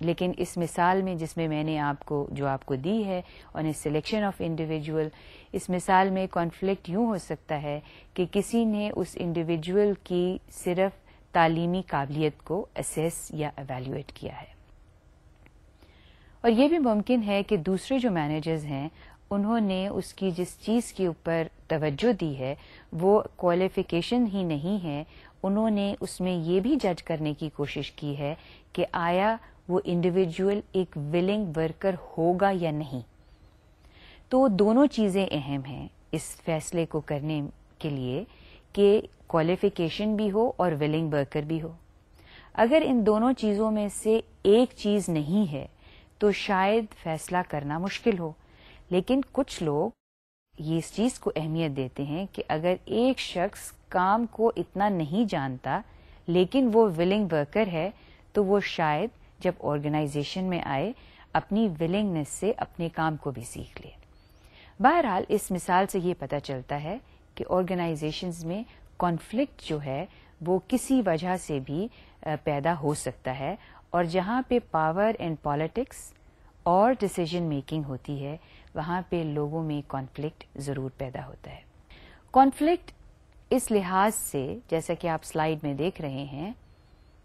लेकिन इस मिसाल में जिसमें मैंने आपको जो आपको दी है on a selection of individual इस मिसाल में कॉन्फ्लिक्ट यूं हो सकता है कि किसी ने उस इंडिविजुअल की सिर्फ तालीमी काबिलियत को असेस या एवेल्यूएट किया है और यह भी मुमकिन है कि दूसरे जो मैनेजर्स हैं उन्होंने उसकी जिस चीज़ के ऊपर तवज्जो दी है वो क्वालिफिकेशन ही नहीं है उन्होंने उसमें ये भी जज करने की कोशिश की है कि आया वो इंडिविजुअल एक विलिंग वर्कर होगा या नहीं तो दोनों चीज़ें अहम हैं इस फैसले को करने के लिए कि क्वालिफिकेशन भी हो और विलिंग वर्कर भी हो अगर इन दोनों चीज़ों में से एक चीज़ नहीं है तो शायद फैसला करना मुश्किल हो लेकिन कुछ लोग ये इस चीज़ को अहमियत देते हैं कि अगर एक शख्स काम को इतना नहीं जानता लेकिन वो विलिंग वर्कर है तो वो शायद जब ऑर्गेनाइजेशन में आए अपनी विलिंगनेस से अपने काम को भी सीख ले बहरहाल इस मिसाल से ये पता चलता है कि ऑर्गेनाइजेशंस में कॉन्फ्लिक्ट जो है वो किसी वजह से भी पैदा हो सकता है और जहाँ पे पावर एंड पॉलिटिक्स और डिसीजन मेकिंग होती है वहाँ पे लोगों में कॉन्फ्लिक्ट ज़रूर पैदा होता है कॉन्फ्लिक्ट इस लिहाज से जैसा कि आप स्लाइड में देख रहे हैं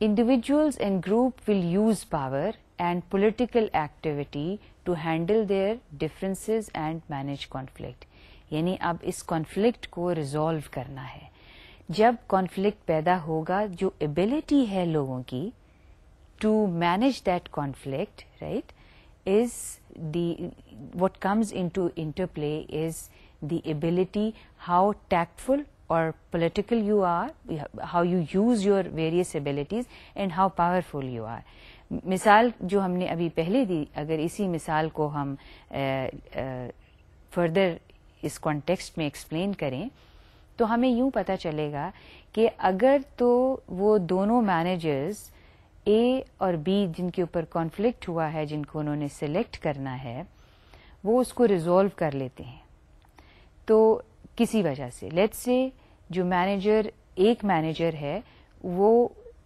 individuals and group will use power and political activity to handle their differences and manage conflict यानी अब इस कॉन्फ्लिक्ट को रिजॉल्व करना है जब कॉन्फ्लिक्ट पैदा होगा जो एबिलिटी है लोगों की to manage that conflict right is the what comes into interplay is the ability how tactful or political you are how you use your various abilities and how powerful you are मिसाल जो हमने अभी पहले दी अगर इसी मिसाल को हम फर्दर इस कॉन्टेक्स्ट में एक्सप्लेन करें तो हमें यूं पता चलेगा कि अगर तो वो दोनों मैनेजर्स ए और बी जिनके ऊपर कॉन्फ्लिक्ट हुआ है जिनको उन्होंने सेलेक्ट करना है वो उसको रिजोल्व कर लेते हैं तो किसी वजह से लेट्स से जो मैनेजर एक मैनेजर है वो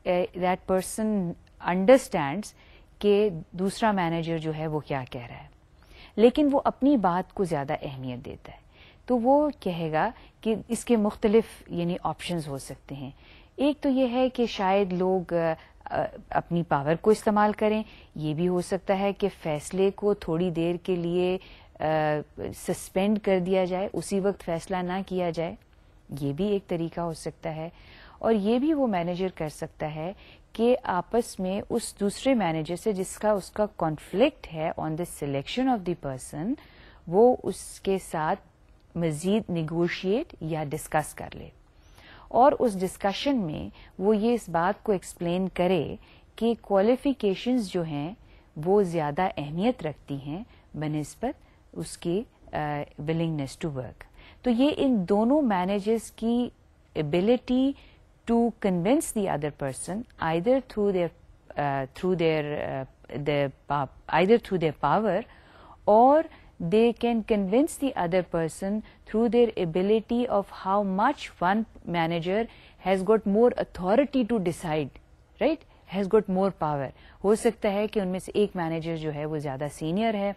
दैट पर्सन अंडरस्टैंड के दूसरा मैनेजर जो है वो क्या कह रहा है लेकिन वो अपनी बात को ज्यादा अहमियत देता है तो वो कहेगा कि इसके मुख्तलिफ यानी ऑप्शंस हो सकते हैं एक तो ये है कि शायद लोग अपनी पावर को इस्तेमाल करें ये भी हो सकता है कि फैसले को थोड़ी देर के लिए सस्पेंड कर दिया जाए उसी वक्त फैसला ना किया जाए ये भी एक तरीका हो सकता है और ये भी वो मैनेजर कर सकता है कि आपस में उस दूसरे मैनेजर से जिसका उसका कॉन्फ्लिक्ट है on the selection of the person वो उसके साथ मज़ीद निगोशिएट या डिस्कस कर ले और उस डिस्कशन में वो ये इस बात को एक्सप्लेन करे कि क्वालिफ़िकेशंस जो हैं वो ज़्यादा अहमियत रखती हैं बनस्बत उसकी विलिंगनेस टू वर्क तो ये इन दोनों मैनेजर्स की ability to convince the other person either through their through their uh, their either through their power or they can convince the other person through their ability of how much one manager has got more authority to decide, right? Has got more power. हो सकता है कि उनमें से एक मैनेजर जो है वो ज़्यादा सीनियर है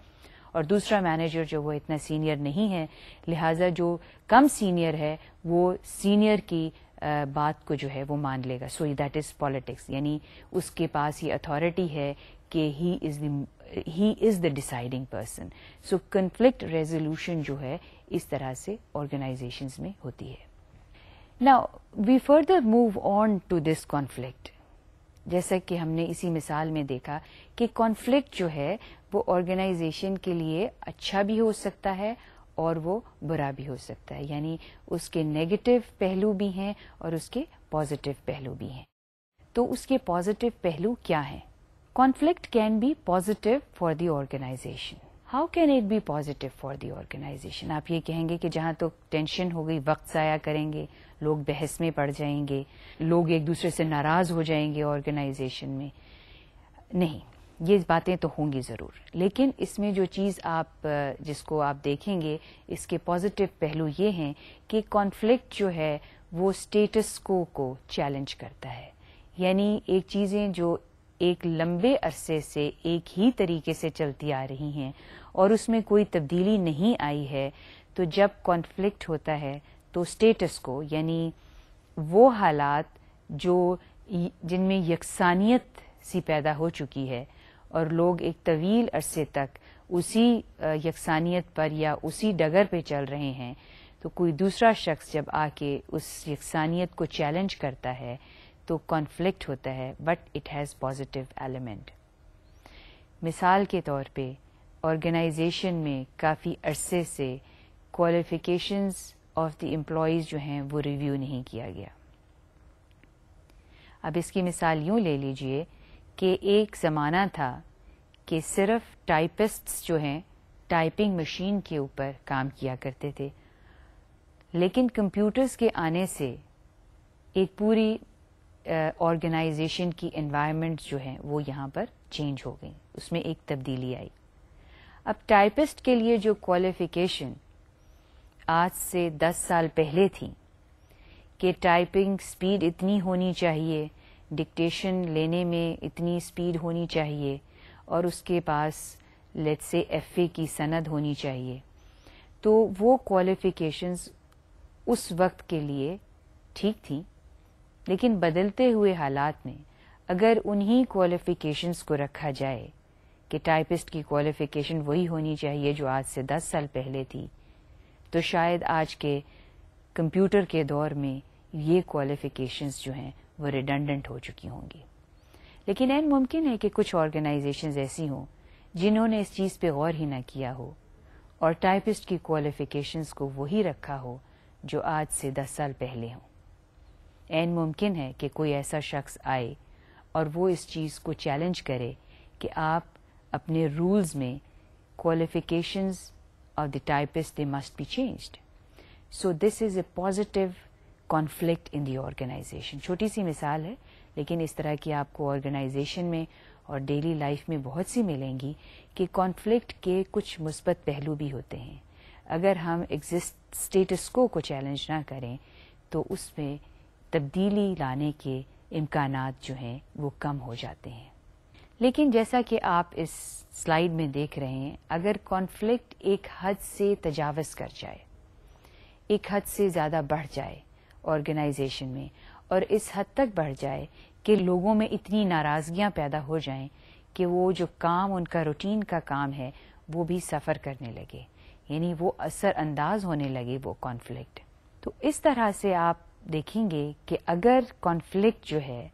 और दूसरा मैनेजर जो वो इतना सीनियर नहीं है लिहाजा जो कम senior है वो सीनियर की बात को जो है वो मान लेगा सो दैट इज पॉलिटिक्स यानी उसके पास ये अथॉरिटी है कि he is the he is the deciding person so conflict resolution जो है इस तरह से ऑर्गेनाइजेशन में होती है now we further move on to this conflict जैसा कि हमने इसी मिसाल में देखा कि कॉन्फ्लिक्ट जो है वो ऑर्गेनाइजेशन के लिए अच्छा भी हो सकता है और वो बुरा भी हो सकता है यानी उसके नेगेटिव पहलू भी हैं और उसके पॉजिटिव पहलू भी हैं तो उसके पॉजिटिव पहलू क्या हैं Conflict can be positive for the organization. How can it be positive for the organization आप ये कहेंगे कि जहां तो टेंशन हो गई वक्त जाया करेंगे लोग बहस में पड़ जाएंगे लोग एक दूसरे से नाराज हो जाएंगे ऑर्गेनाइजेशन में नहीं ये बातें तो होंगी जरूर लेकिन इसमें जो चीज आप जिसको आप देखेंगे इसके पॉजिटिव पहलू ये हैं कि कॉन्फ्लिक्ट जो है वो स्टेटस को को चैलेंज करता है यानी एक चीजें जो एक लंबे अरसे से एक ही तरीके से चलती आ रही हैं और उसमें कोई तब्दीली नहीं आई है तो जब कॉन्फ्लिक्ट होता है तो स्टेटस को यानी वो हालात जो जिनमें यकसानियत सी पैदा हो चुकी है और लोग एक तवील अरसे तक उसी यकसानियत पर या उसी डगर पे चल रहे हैं तो कोई दूसरा शख्स जब आके उस यकसानियत को चैलेंज करता है तो कॉन्फ्लिक्ट होता है but it has positive element मिसाल के तौर पे ऑर्गेनाइजेशन में काफ़ी अरसे से क्वालिफिकेशंस ऑफ द एम्प्लॉयज़ जो हैं वो रिव्यू नहीं किया गया अब इसकी मिसाल यूं ले लीजिए कि एक ज़माना था कि सिर्फ टाइपिस्ट्स जो हैं टाइपिंग मशीन के ऊपर काम किया करते थे लेकिन कंप्यूटर्स के आने से एक पूरी ऑर्गेनाइजेशन की इन्वायरमेंट जो है वो यहाँ पर चेंज हो गई उसमें एक तब्दीली आई अब टाइपिस्ट के लिए जो क्वालिफिकेशन आज से 10 साल पहले थी कि टाइपिंग स्पीड इतनी होनी चाहिए डिक्टेशन लेने में इतनी स्पीड होनी चाहिए और उसके पास लेट से एफ की सनद होनी चाहिए तो वो क्वालिफिकेशंस उस वक्त के लिए ठीक थी लेकिन बदलते हुए हालात में अगर उन्ही क्वालिफिकेशंस को रखा जाए कि टाइपिस्ट की क्वालिफिकेशन वही होनी चाहिए जो आज से दस साल पहले थी तो शायद आज के कंप्यूटर के दौर में ये क्वालिफिकेशंस जो हैं वो रिडंडेंट हो चुकी होंगी लेकिन एन मुमकिन है कि कुछ ऑर्गेनाइजेशंस ऐसी हों जिन्होंने इस चीज़ पे गौर ही ना किया हो और टाइपिस्ट की क्वालिफिकेशंस को वही रखा हो जो आज से दस साल पहले हों एन मुमकिन है कि कोई ऐसा शख्स आए और वो इस चीज़ को चैलेंज करे कि आप अपने रूल्स में qualifications of the typist they must be changed so this is a positive conflict in the organization छोटी सी मिसाल है लेकिन इस तरह की आपको ऑर्गेनाइजेशन में और डेली लाइफ में बहुत सी मिलेंगी कि कॉन्फ्लिक्ट के कुछ मुस्बत पहलू भी होते हैं अगर हम एग्जिस्ट स्टेटस को को चैलेंज ना करें तो उसमें तब्दीली लाने के इम्कान जो हैं वो कम हो जाते हैं लेकिन जैसा कि आप इस स्लाइड में देख रहे हैं अगर कॉन्फ्लिक्ट एक हद से तजावज़ कर जाए एक हद से ज़्यादा बढ़ जाए ऑर्गेनाइजेशन में और इस हद तक बढ़ जाए कि लोगों में इतनी नाराज़गियाँ पैदा हो जाएं कि वो जो काम उनका रूटीन का काम है वो भी सफ़र करने लगे यानी वो असर अंदाज होने लगे वो कॉन्फ्लिक्ट तो इस तरह से आप देखेंगे कि अगर कॉन्फ्लिक्ट जो है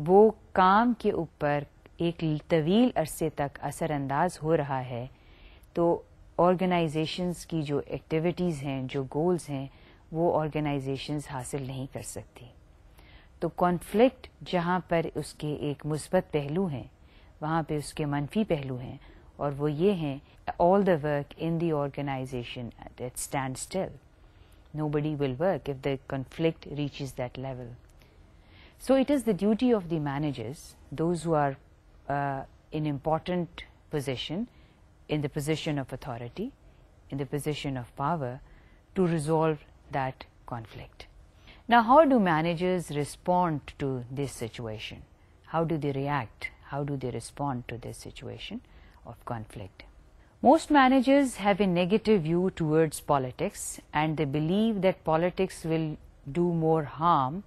वो काम के ऊपर एक तवील अरसे तक असरअंदाज हो रहा है तो ऑर्गेनाइजेशंस की जो एक्टिविटीज़ हैं जो गोल्स हैं वो ऑर्गेनाइजेशंस हासिल नहीं कर सकती तो कॉन्फ्लिक्ट जहाँ पर उसके एक मुस्बत पहलू हैं वहाँ पे उसके मनफी पहलू हैं और वो ये हैं all the work in the organization at standstill nobody will work if the conflict reaches that level. So it is the duty of the managers, those who are uh, in important position, in the position of authority, in the position of power, to resolve that conflict. Now, how do managers respond to this situation? How do they react? How do they respond to this situation of conflict? Most managers have a negative view towards politics and they believe that politics will do more harm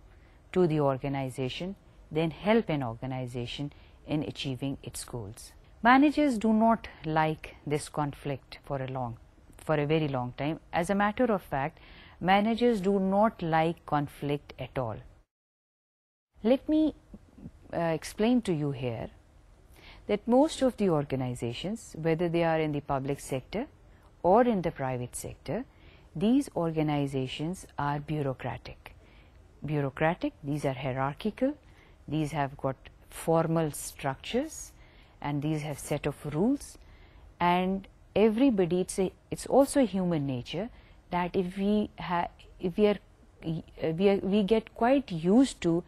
to the organization than help an organization in achieving its goals. Managers do not like this conflict for a long for a very long time. As a matter of fact, managers do not like conflict at all. Let me uh, explain to you here that most of the organizations, whether they are in the public sector or in the private sector, these organizations are bureaucratic. Bureaucratic, these are hierarchical, these have got formal structures and these have set of rules and everybody, it's, a, it's also human nature that if we, ha, if we are uh, we, are, we get quite used to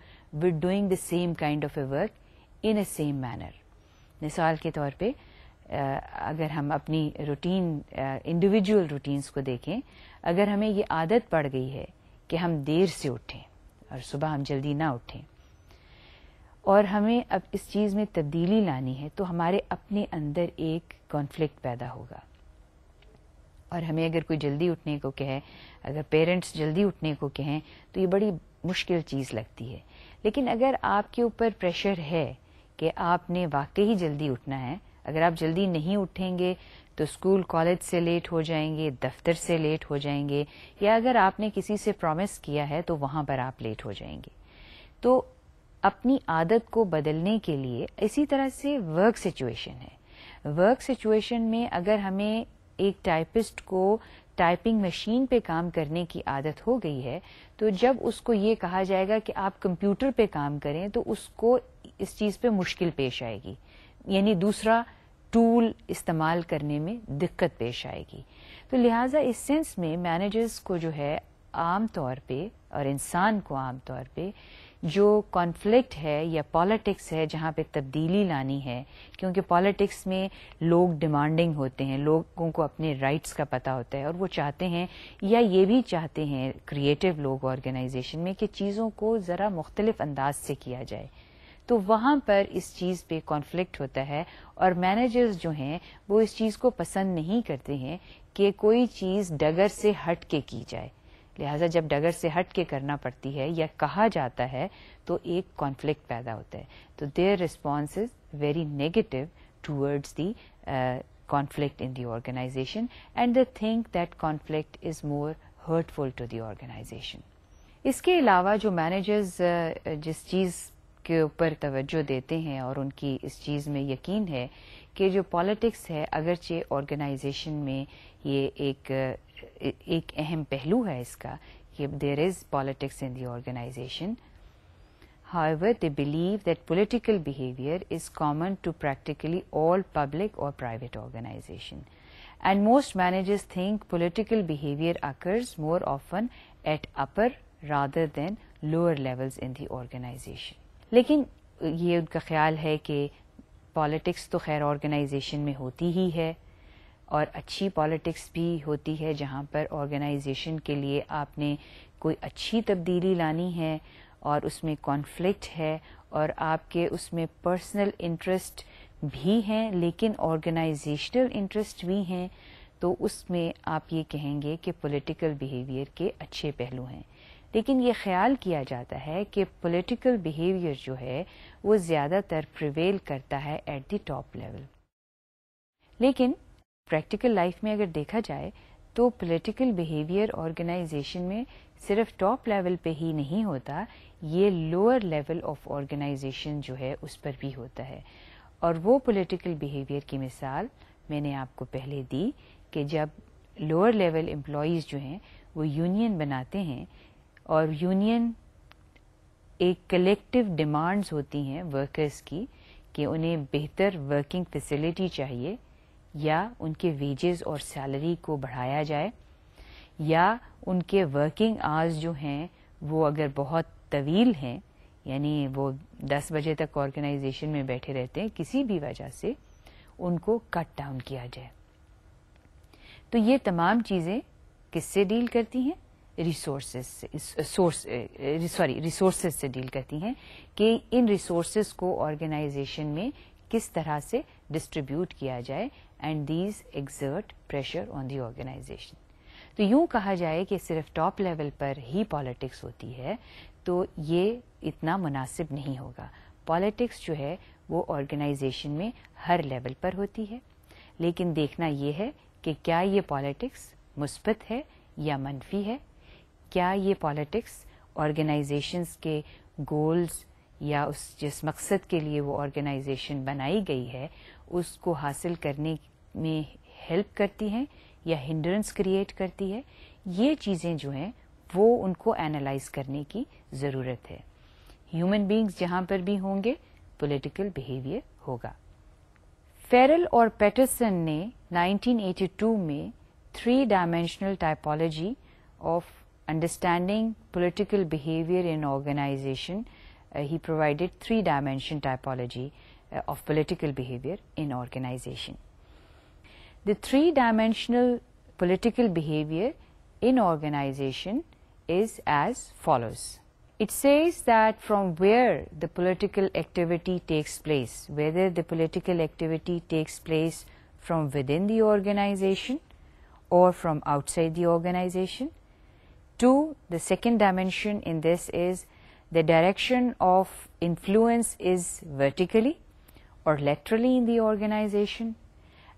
doing the same kind of a work in a same manner. मिसाल के तौर पे अगर हम अपनी रूटीन इंडिविजुअल रूटीन्स को देखें अगर हमें ये आदत पड़ गई है कि हम देर से उठें और सुबह हम जल्दी ना उठें और हमें अब इस चीज़ में तब्दीली लानी है तो हमारे अपने अंदर एक कॉन्फ्लिक्ट पैदा होगा और हमें अगर कोई जल्दी उठने को कहे अगर पेरेंट्स जल्दी उठने को कहें तो ये बड़ी मुश्किल चीज़ लगती है लेकिन अगर आपके ऊपर प्रेशर है कि आपने वाकई जल्दी उठना है अगर आप जल्दी नहीं उठेंगे तो स्कूल कॉलेज से लेट हो जाएंगे दफ्तर से लेट हो जाएंगे या अगर आपने किसी से प्रॉमिस किया है तो वहां पर आप लेट हो जाएंगे तो अपनी आदत को बदलने के लिए इसी तरह से वर्क सिचुएशन है वर्क सिचुएशन में अगर हमें एक टाइपिस्ट को टाइपिंग मशीन पे काम करने की आदत हो गई है तो जब उसको ये कहा जाएगा कि आप कंप्यूटर पे काम करें तो उसको इस चीज़ पे मुश्किल पेश आएगी यानी दूसरा टूल इस्तेमाल करने में दिक्कत पेश आएगी तो लिहाजा इस सेंस में मैनेजर्स को जो है आम तौर पे और इंसान को आम तौर पे जो कॉन्फ्लिक्ट है या पॉलिटिक्स है जहाँ पे तब्दीली लानी है क्योंकि पॉलिटिक्स में लोग डिमांडिंग होते हैं लोगों को अपने राइट्स का पता होता है और वो चाहते हैं या ये भी चाहते हैं क्रिएटिव लोग ऑर्गेनाइजेशन में कि चीज़ों को ज़रा मुख्तलिफ अंदाज से किया जाए तो वहाँ पर इस चीज़ पे कॉन्फ्लिक्ट होता है और मैनेजर्स जो हैं वो इस चीज़ को पसंद नहीं करते हैं कि कोई चीज़ डगर से हट के की जाए लिहाजा जब डगर से हट के करना पड़ती है या कहा जाता है तो एक कॉन्फ्लिक्ट पैदा होता है तो their response is very negative towards the conflict in the organization and they think that conflict is more hurtful to the organization इसके अलावा जो मैनेजर्स uh, जिस चीज़ के ऊपर तवज्जो देते हैं और उनकी इस चीज़ में यकीन है कि जो पॉलिटिक्स है अगरचे ऑर्गेनाइजेशन में ये एक एक अहम पहलू है इसका कि there is politics in the organization However, they believe that political behavior is common to practically all public or private organization. And most managers think political behavior occurs more often at upper rather than lower levels in the organization. लेकिन ये उनका ख्याल है कि पॉलिटिक्स तो खैर ऑर्गेनाइजेशन में होती ही है और अच्छी पॉलिटिक्स भी होती है जहाँ पर ऑर्गेनाइजेशन के लिए आपने कोई अच्छी तब्दीली लानी है और उसमें कॉन्फ्लिक्ट है और आपके उसमें पर्सनल इंटरेस्ट भी हैं लेकिन ऑर्गेनाइजेशनल इंटरेस्ट भी हैं तो उसमें आप ये कहेंगे कि पॉलिटिकल बिहेवियर के अच्छे पहलू हैं लेकिन ये ख्याल किया जाता है कि पॉलिटिकल बिहेवियर जो है वो ज़्यादातर प्रिवेल करता है एट द टॉप लेवल लेकिन प्रैक्टिकल लाइफ में अगर देखा जाए तो पॉलिटिकल बिहेवियर ऑर्गेनाइजेशन में सिर्फ टॉप लेवल पे ही नहीं होता ये लोअर लेवल ऑफ ऑर्गेनाइजेशन जो है उस पर भी होता है और वो पोलिटिकल बिहेवियर की मिसाल मैंने आपको पहले दी कि जब लोअर लेवल एम्प्लॉज जो हैं वो यूनियन बनाते हैं और यूनियन एक कलेक्टिव डिमांड्स होती हैं वर्कर्स की कि उन्हें बेहतर वर्किंग फैसिलिटी चाहिए या उनके वेजेस और सैलरी को बढ़ाया जाए या उनके वर्किंग आवर्स जो हैं वो अगर बहुत तवील हैं यानी वो 10 बजे तक ऑर्गेनाइजेशन में बैठे रहते हैं किसी भी वजह से उनको कट डाउन किया जाए तो ये तमाम चीज़ें किससे डील करती हैं रिसोर्सेस सोर्स सॉरी रिसोर्सेज से डील करती हैं कि इन रिसोर्सेज को ऑर्गेनाइजेशन में किस तरह से डिस्ट्रीब्यूट किया जाए and these exert pressure on the organisation तो यूं कहा जाए कि सिर्फ टॉप लेवल पर ही पॉलिटिक्स होती है तो ये इतना मुनासिब नहीं होगा पॉलिटिक्स जो है वो ऑर्गेनाइजेशन में हर लेवल पर होती है लेकिन देखना ये है कि क्या ये पॉलिटिक्स मुस्बत है या मनफी है क्या ये पॉलिटिक्स ऑर्गेनाइजेशंस के गोल्स या उस जिस मकसद के लिए वो ऑर्गेनाइजेशन बनाई गई है उसको हासिल करने में हेल्प करती हैं या हिंड्रेंस क्रिएट करती है ये चीज़ें जो हैं वो उनको एनालाइज करने की ज़रूरत है ह्यूमन बींग्स जहां पर भी होंगे पॉलिटिकल बिहेवियर होगा फेरल और पेटरसन ने 1982 में three dimensional typology of understanding political behavior in organization, uh, he provided three-dimension typology uh, of political behavior in organization. The three-dimensional political behavior in organization is as follows. It says that from where the political activity takes place, whether the political activity takes place from within the organization or from outside the organization, Two, the second dimension in this is the direction of influence is vertically or laterally in the organization.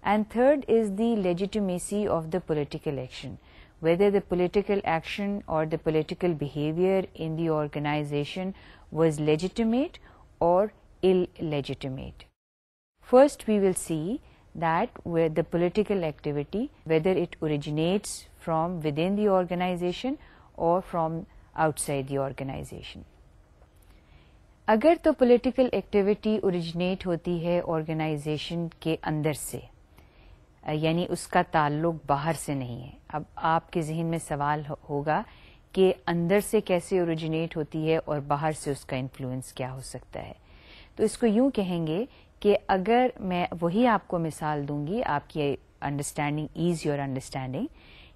And third is the legitimacy of the political action, whether the political action or the political behavior in the organization was legitimate or illegitimate. First, we will see that where the political activity, whether it originates from within the organization or from outside the organization. अगर तो पॉलिटिकल एक्टिविटी ओरिजिनेट होती है ऑर्गेनाइजेशन के अंदर से यानी उसका ताल्लुक बाहर से नहीं है अब आपके जहन में सवाल होगा कि अंदर से कैसे ओरिजिनेट होती है और बाहर से उसका इन्फ्लुएंस क्या हो सकता है तो इसको यूं कहेंगे कि अगर मैं वही आपको मिसाल दूंगी आपकी अंडरस्टैंडिंग इज योर अंडरस्टैंडिंग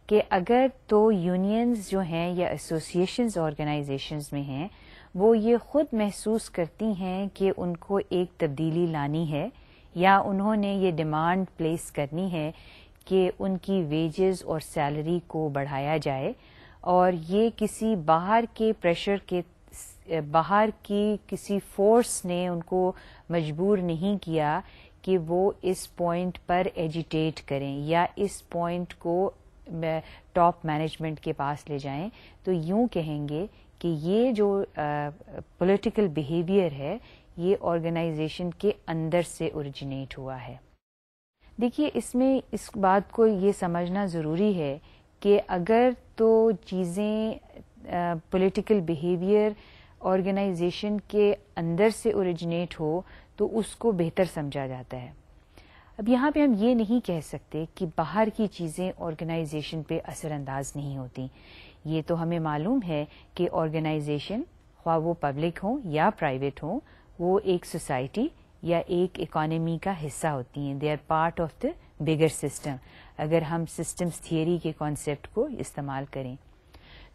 कि अगर तो यूनियंस जो हैं या एसोसिएशन ऑर्गेनाइजेशन में हैं वो ये खुद महसूस करती हैं कि उनको एक तब्दीली लानी है या उन्होंने ये डिमांड प्लेस करनी है कि उनकी वेजेस और सैलरी को बढ़ाया जाए और ये किसी बाहर के प्रेशर के बाहर की किसी फोर्स ने उनको मजबूर नहीं किया कि वो इस पॉइंट पर एजिटेट करें या इस पॉइंट को टॉप मैनेजमेंट के पास ले जाएं तो यूं कहेंगे कि ये जो पॉलिटिकल बिहेवियर है ये ऑर्गेनाइजेशन के अंदर से ओरिजिनेट हुआ है देखिए इसमें इस बात को ये समझना ज़रूरी है कि अगर तो चीज़ें पॉलिटिकल बिहेवियर ऑर्गेनाइजेशन के अंदर से ओरिजिनेट हो तो उसको बेहतर समझा जाता है अब यहाँ पे हम ये नहीं कह सकते कि बाहर की चीज़ें ऑर्गेनाइजेशन पे असरअंदाज नहीं होती ये तो हमें मालूम है कि ऑर्गेनाइजेशन ख्वा वो पब्लिक हों या प्राइवेट हों वो एक सोसाइटी या एक इकानमी का हिस्सा होती हैं they are part of the bigger system अगर हम सिस्टम्स थियरी के कॉन्सेप्ट को इस्तेमाल करें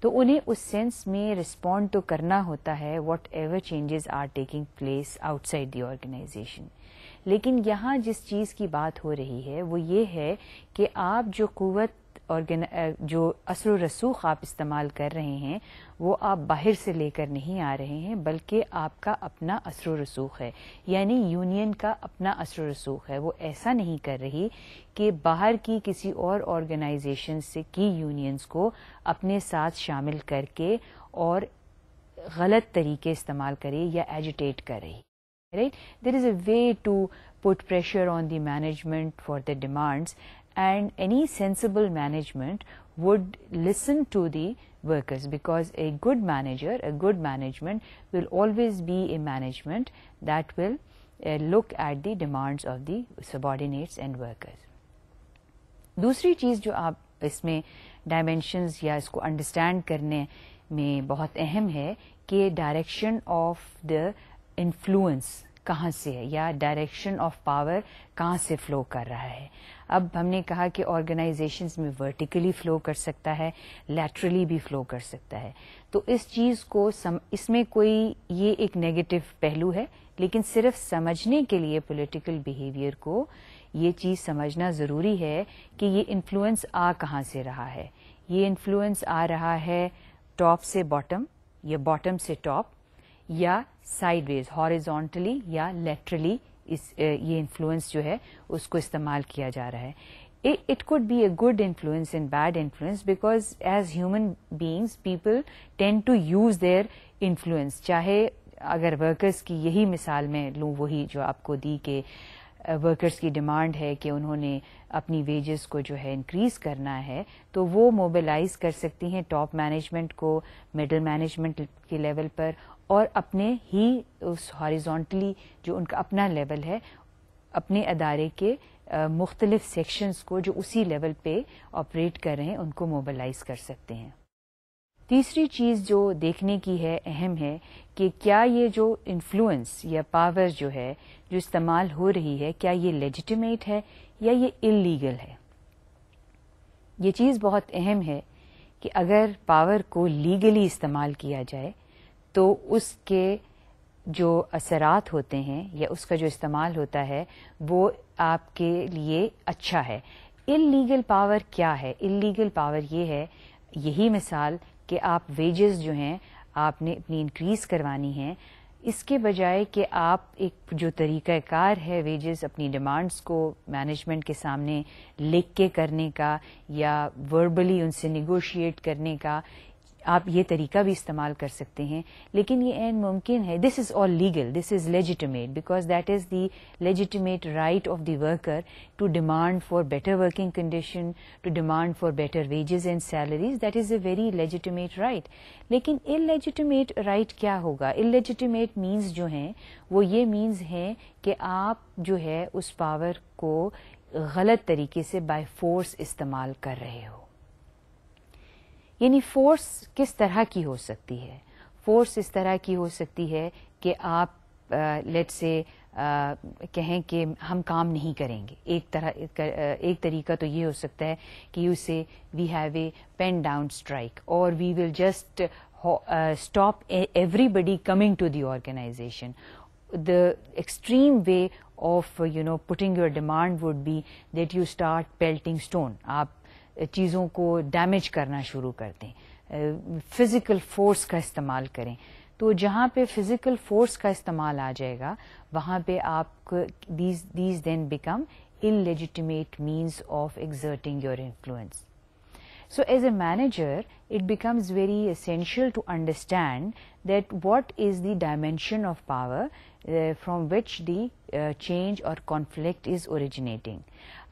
तो उन्हें उस सेंस में रिस्पॉन्ड तो करना होता है whatever changes are taking place outside the organisation लेकिन यहां जिस चीज़ की बात हो रही है वो ये है कि आप जो क़ुत और जो असल रसूख आप इस्तेमाल कर रहे हैं वो आप बाहर से लेकर नहीं आ रहे हैं बल्कि आपका अपना असर रसूख है यानी यूनियन का अपना असर रसूख है वो ऐसा नहीं कर रही कि बाहर की किसी और ऑर्गेनाइजेशन से की यूनियंस को अपने साथ शामिल करके और गलत तरीके इस्तेमाल करे या एजिटेट करे right there is a way to put pressure on the management for the demands and any sensible management would listen to the workers because a good manager a good management will always be a management that will uh, look at the demands of the subordinates and workers दूसरी चीज जो आप इसमें डायमेंशंस या इसको अंडरस्टैंड करने में बहुत अहम है कि direction of the इन्फ्लुएंस कहाँ से है या डायरेक्शन ऑफ पावर कहाँ से फ्लो कर रहा है अब हमने कहा कि ऑर्गेनाइजेशंस में वर्टिकली फ्लो कर सकता है लैटरली भी फ्लो कर सकता है तो इस चीज़ को सम इसमें कोई ये एक नेगेटिव पहलू है लेकिन सिर्फ समझने के लिए पॉलिटिकल बिहेवियर को ये चीज़ समझना ज़रूरी है कि ये इन्फ्लुएंस आ कहाँ से रहा है ये इन्फ्लुएंस आ रहा है टॉप से बॉटम या बॉटम से टॉप या साइडवेज हॉरिजॉन्टली या लेटरली इस ये इन्फ्लुएंस जो है उसको इस्तेमाल किया जा रहा है it could be a good influence and bad influence because as human beings people tend to use their influence चाहे अगर वर्कर्स की यही मिसाल मैं लूँ वही जो आपको दी कि वर्कर्स की डिमांड है कि उन्होंने अपनी वेजेस को जो है इंक्रीज करना है तो वो मोबिलाइज कर सकती हैं टॉप मैनेजमेंट को मिडिल मैनेजमेंट के लेवल पर और अपने ही उस हॉरिजॉन्टली जो उनका अपना लेवल है अपने अदारे के मुख्तलिफ सेक्शंस को जो उसी लेवल पे ऑपरेट कर रहे हैं उनको मोबिलाइज कर सकते हैं तीसरी चीज़ जो देखने की है अहम है कि क्या ये जो इन्फ्लुएंस या पावर जो है जो इस्तेमाल हो रही है क्या ये लेजिटिमेट है या ये इलीगल है ये चीज़ बहुत अहम है कि अगर पावर को लीगली इस्तेमाल किया जाए तो उसके जो असरात होते हैं या उसका जो इस्तेमाल होता है वो आपके लिए अच्छा है इलीगल पावर क्या है इलीगल पावर ये है यही मिसाल कि आप वेजेस जो हैं आपने अपनी इंक्रीज करवानी है इसके बजाय कि आप एक जो तरीका कार है वेजेस अपनी डिमांड्स को मैनेजमेंट के सामने लिख के करने का या वर्बली उनसे निगोशिएट करने का आप ये तरीका भी इस्तेमाल कर सकते हैं लेकिन ये एन मुमकिन है this is all legal this is legitimate because that is the legitimate right of the worker to demand for better working condition to demand for better wages and salaries that is a very legitimate right लेकिन इलेजिटिमेट राइट right क्या होगा इलेजिटिमेट मीन्स जो हैं वो ये मीन्स हैं कि आप जो है उस पावर को गलत तरीके से बाय फोर्स इस्तेमाल कर रहे हो यानी फोर्स किस तरह की हो सकती है फोर्स इस तरह की हो सकती है कि आप लेट से कहें कि हम काम नहीं करेंगे एक तरह एक तरीका तो ये हो सकता है कि you say we have a pen down strike और we will just stop everybody coming to the organization the extreme way of you know putting your demand would be that you start pelting stone aap चीज़ों को डैमेज करना शुरू कर दें फिज़िकल फोर्स का इस्तेमाल करें तो जहाँ पे फिज़िकल फोर्स का इस्तेमाल आ जाएगा वहाँ पे आप these these then become illegitimate means of exerting your influence. So as a manager, it becomes very essential to understand that what is the dimension of power uh, from which the uh, change or conflict is originating.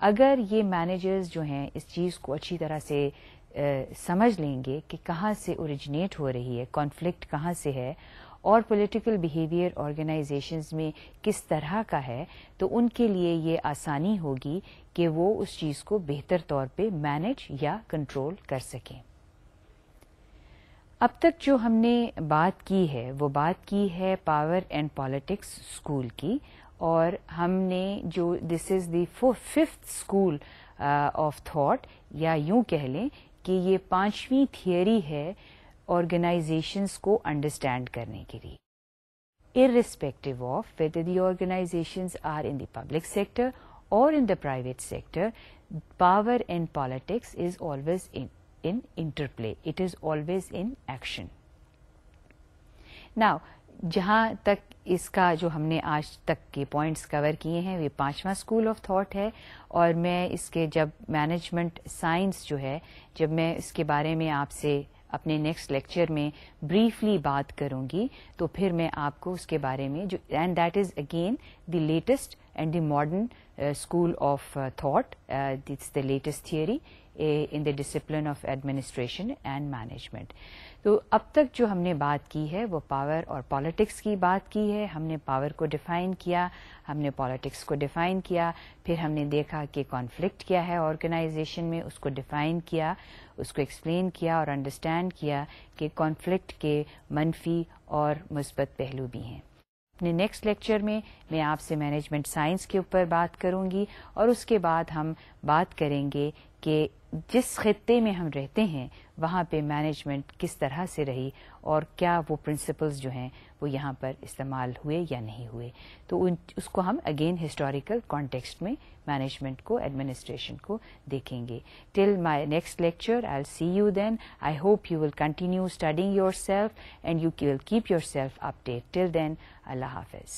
अगर ये मैनेजर्स जो हैं इस चीज़ को अच्छी तरह से Uh, समझ लेंगे कि कहाँ से ओरिजिनेट हो रही है कॉन्फ्लिक्ट कहाँ से है और पॉलिटिकल बिहेवियर ऑर्गेनाइजेशन में किस तरह का है तो उनके लिए ये आसानी होगी कि वो उस चीज़ को बेहतर तौर पे मैनेज या कंट्रोल कर सकें अब तक जो हमने बात की है वो बात की है पावर एंड पॉलिटिक्स स्कूल की और हमने जो this is the fifth school of thought या यूं कह लें कि ये पांचवी थियोरी है ऑर्गेनाइजेशंस को अंडरस्टैंड करने के लिए irrespective of whether the organizations are in the public sector or in the private sector, power and politics is always in, in interplay. It is always in action. Now, जहाँ तक इसका जो हमने आज तक के पॉइंट्स कवर किए हैं वे पांचवा स्कूल ऑफ थॉट है और मैं इसके जब मैनेजमेंट साइंस जो है जब मैं इसके बारे में आपसे अपने नेक्स्ट लेक्चर में ब्रीफली बात करूंगी तो फिर मैं आपको उसके बारे में जो and that is again the latest and the modern school of thought it's the latest theory in the discipline of administration and management तो अब तक जो हमने बात की है वो पावर और पॉलिटिक्स की बात की है हमने पावर को डिफाइन किया हमने पॉलिटिक्स को डिफाइन किया फिर हमने देखा कि कॉन्फ्लिक्ट क्या है ऑर्गेनाइजेशन में उसको डिफाइन किया उसको एक्सप्लेन किया और अंडरस्टैंड किया कि कॉन्फ्लिक्ट के मनफी और मुस्बत पहलू भी हैं अपने नेक्स्ट लेक्चर में मैं आपसे मैनेजमेंट साइंस के ऊपर बात करूंगी और उसके बाद हम बात करेंगे कि जिस खत्े में हम रहते हैं वहां पे मैनेजमेंट किस तरह से रही और क्या वो प्रिंसिपल्स जो हैं वो यहां पर इस्तेमाल हुए या नहीं हुए तो उन उसको हम अगेन हिस्टोरिकल कॉन्टेक्स्ट में मैनेजमेंट को एडमिनिस्ट्रेशन को देखेंगे till my next lecture I see you then I hope you will continue studying yourself and you will keep yourself update till then अल्लाह हाफिज़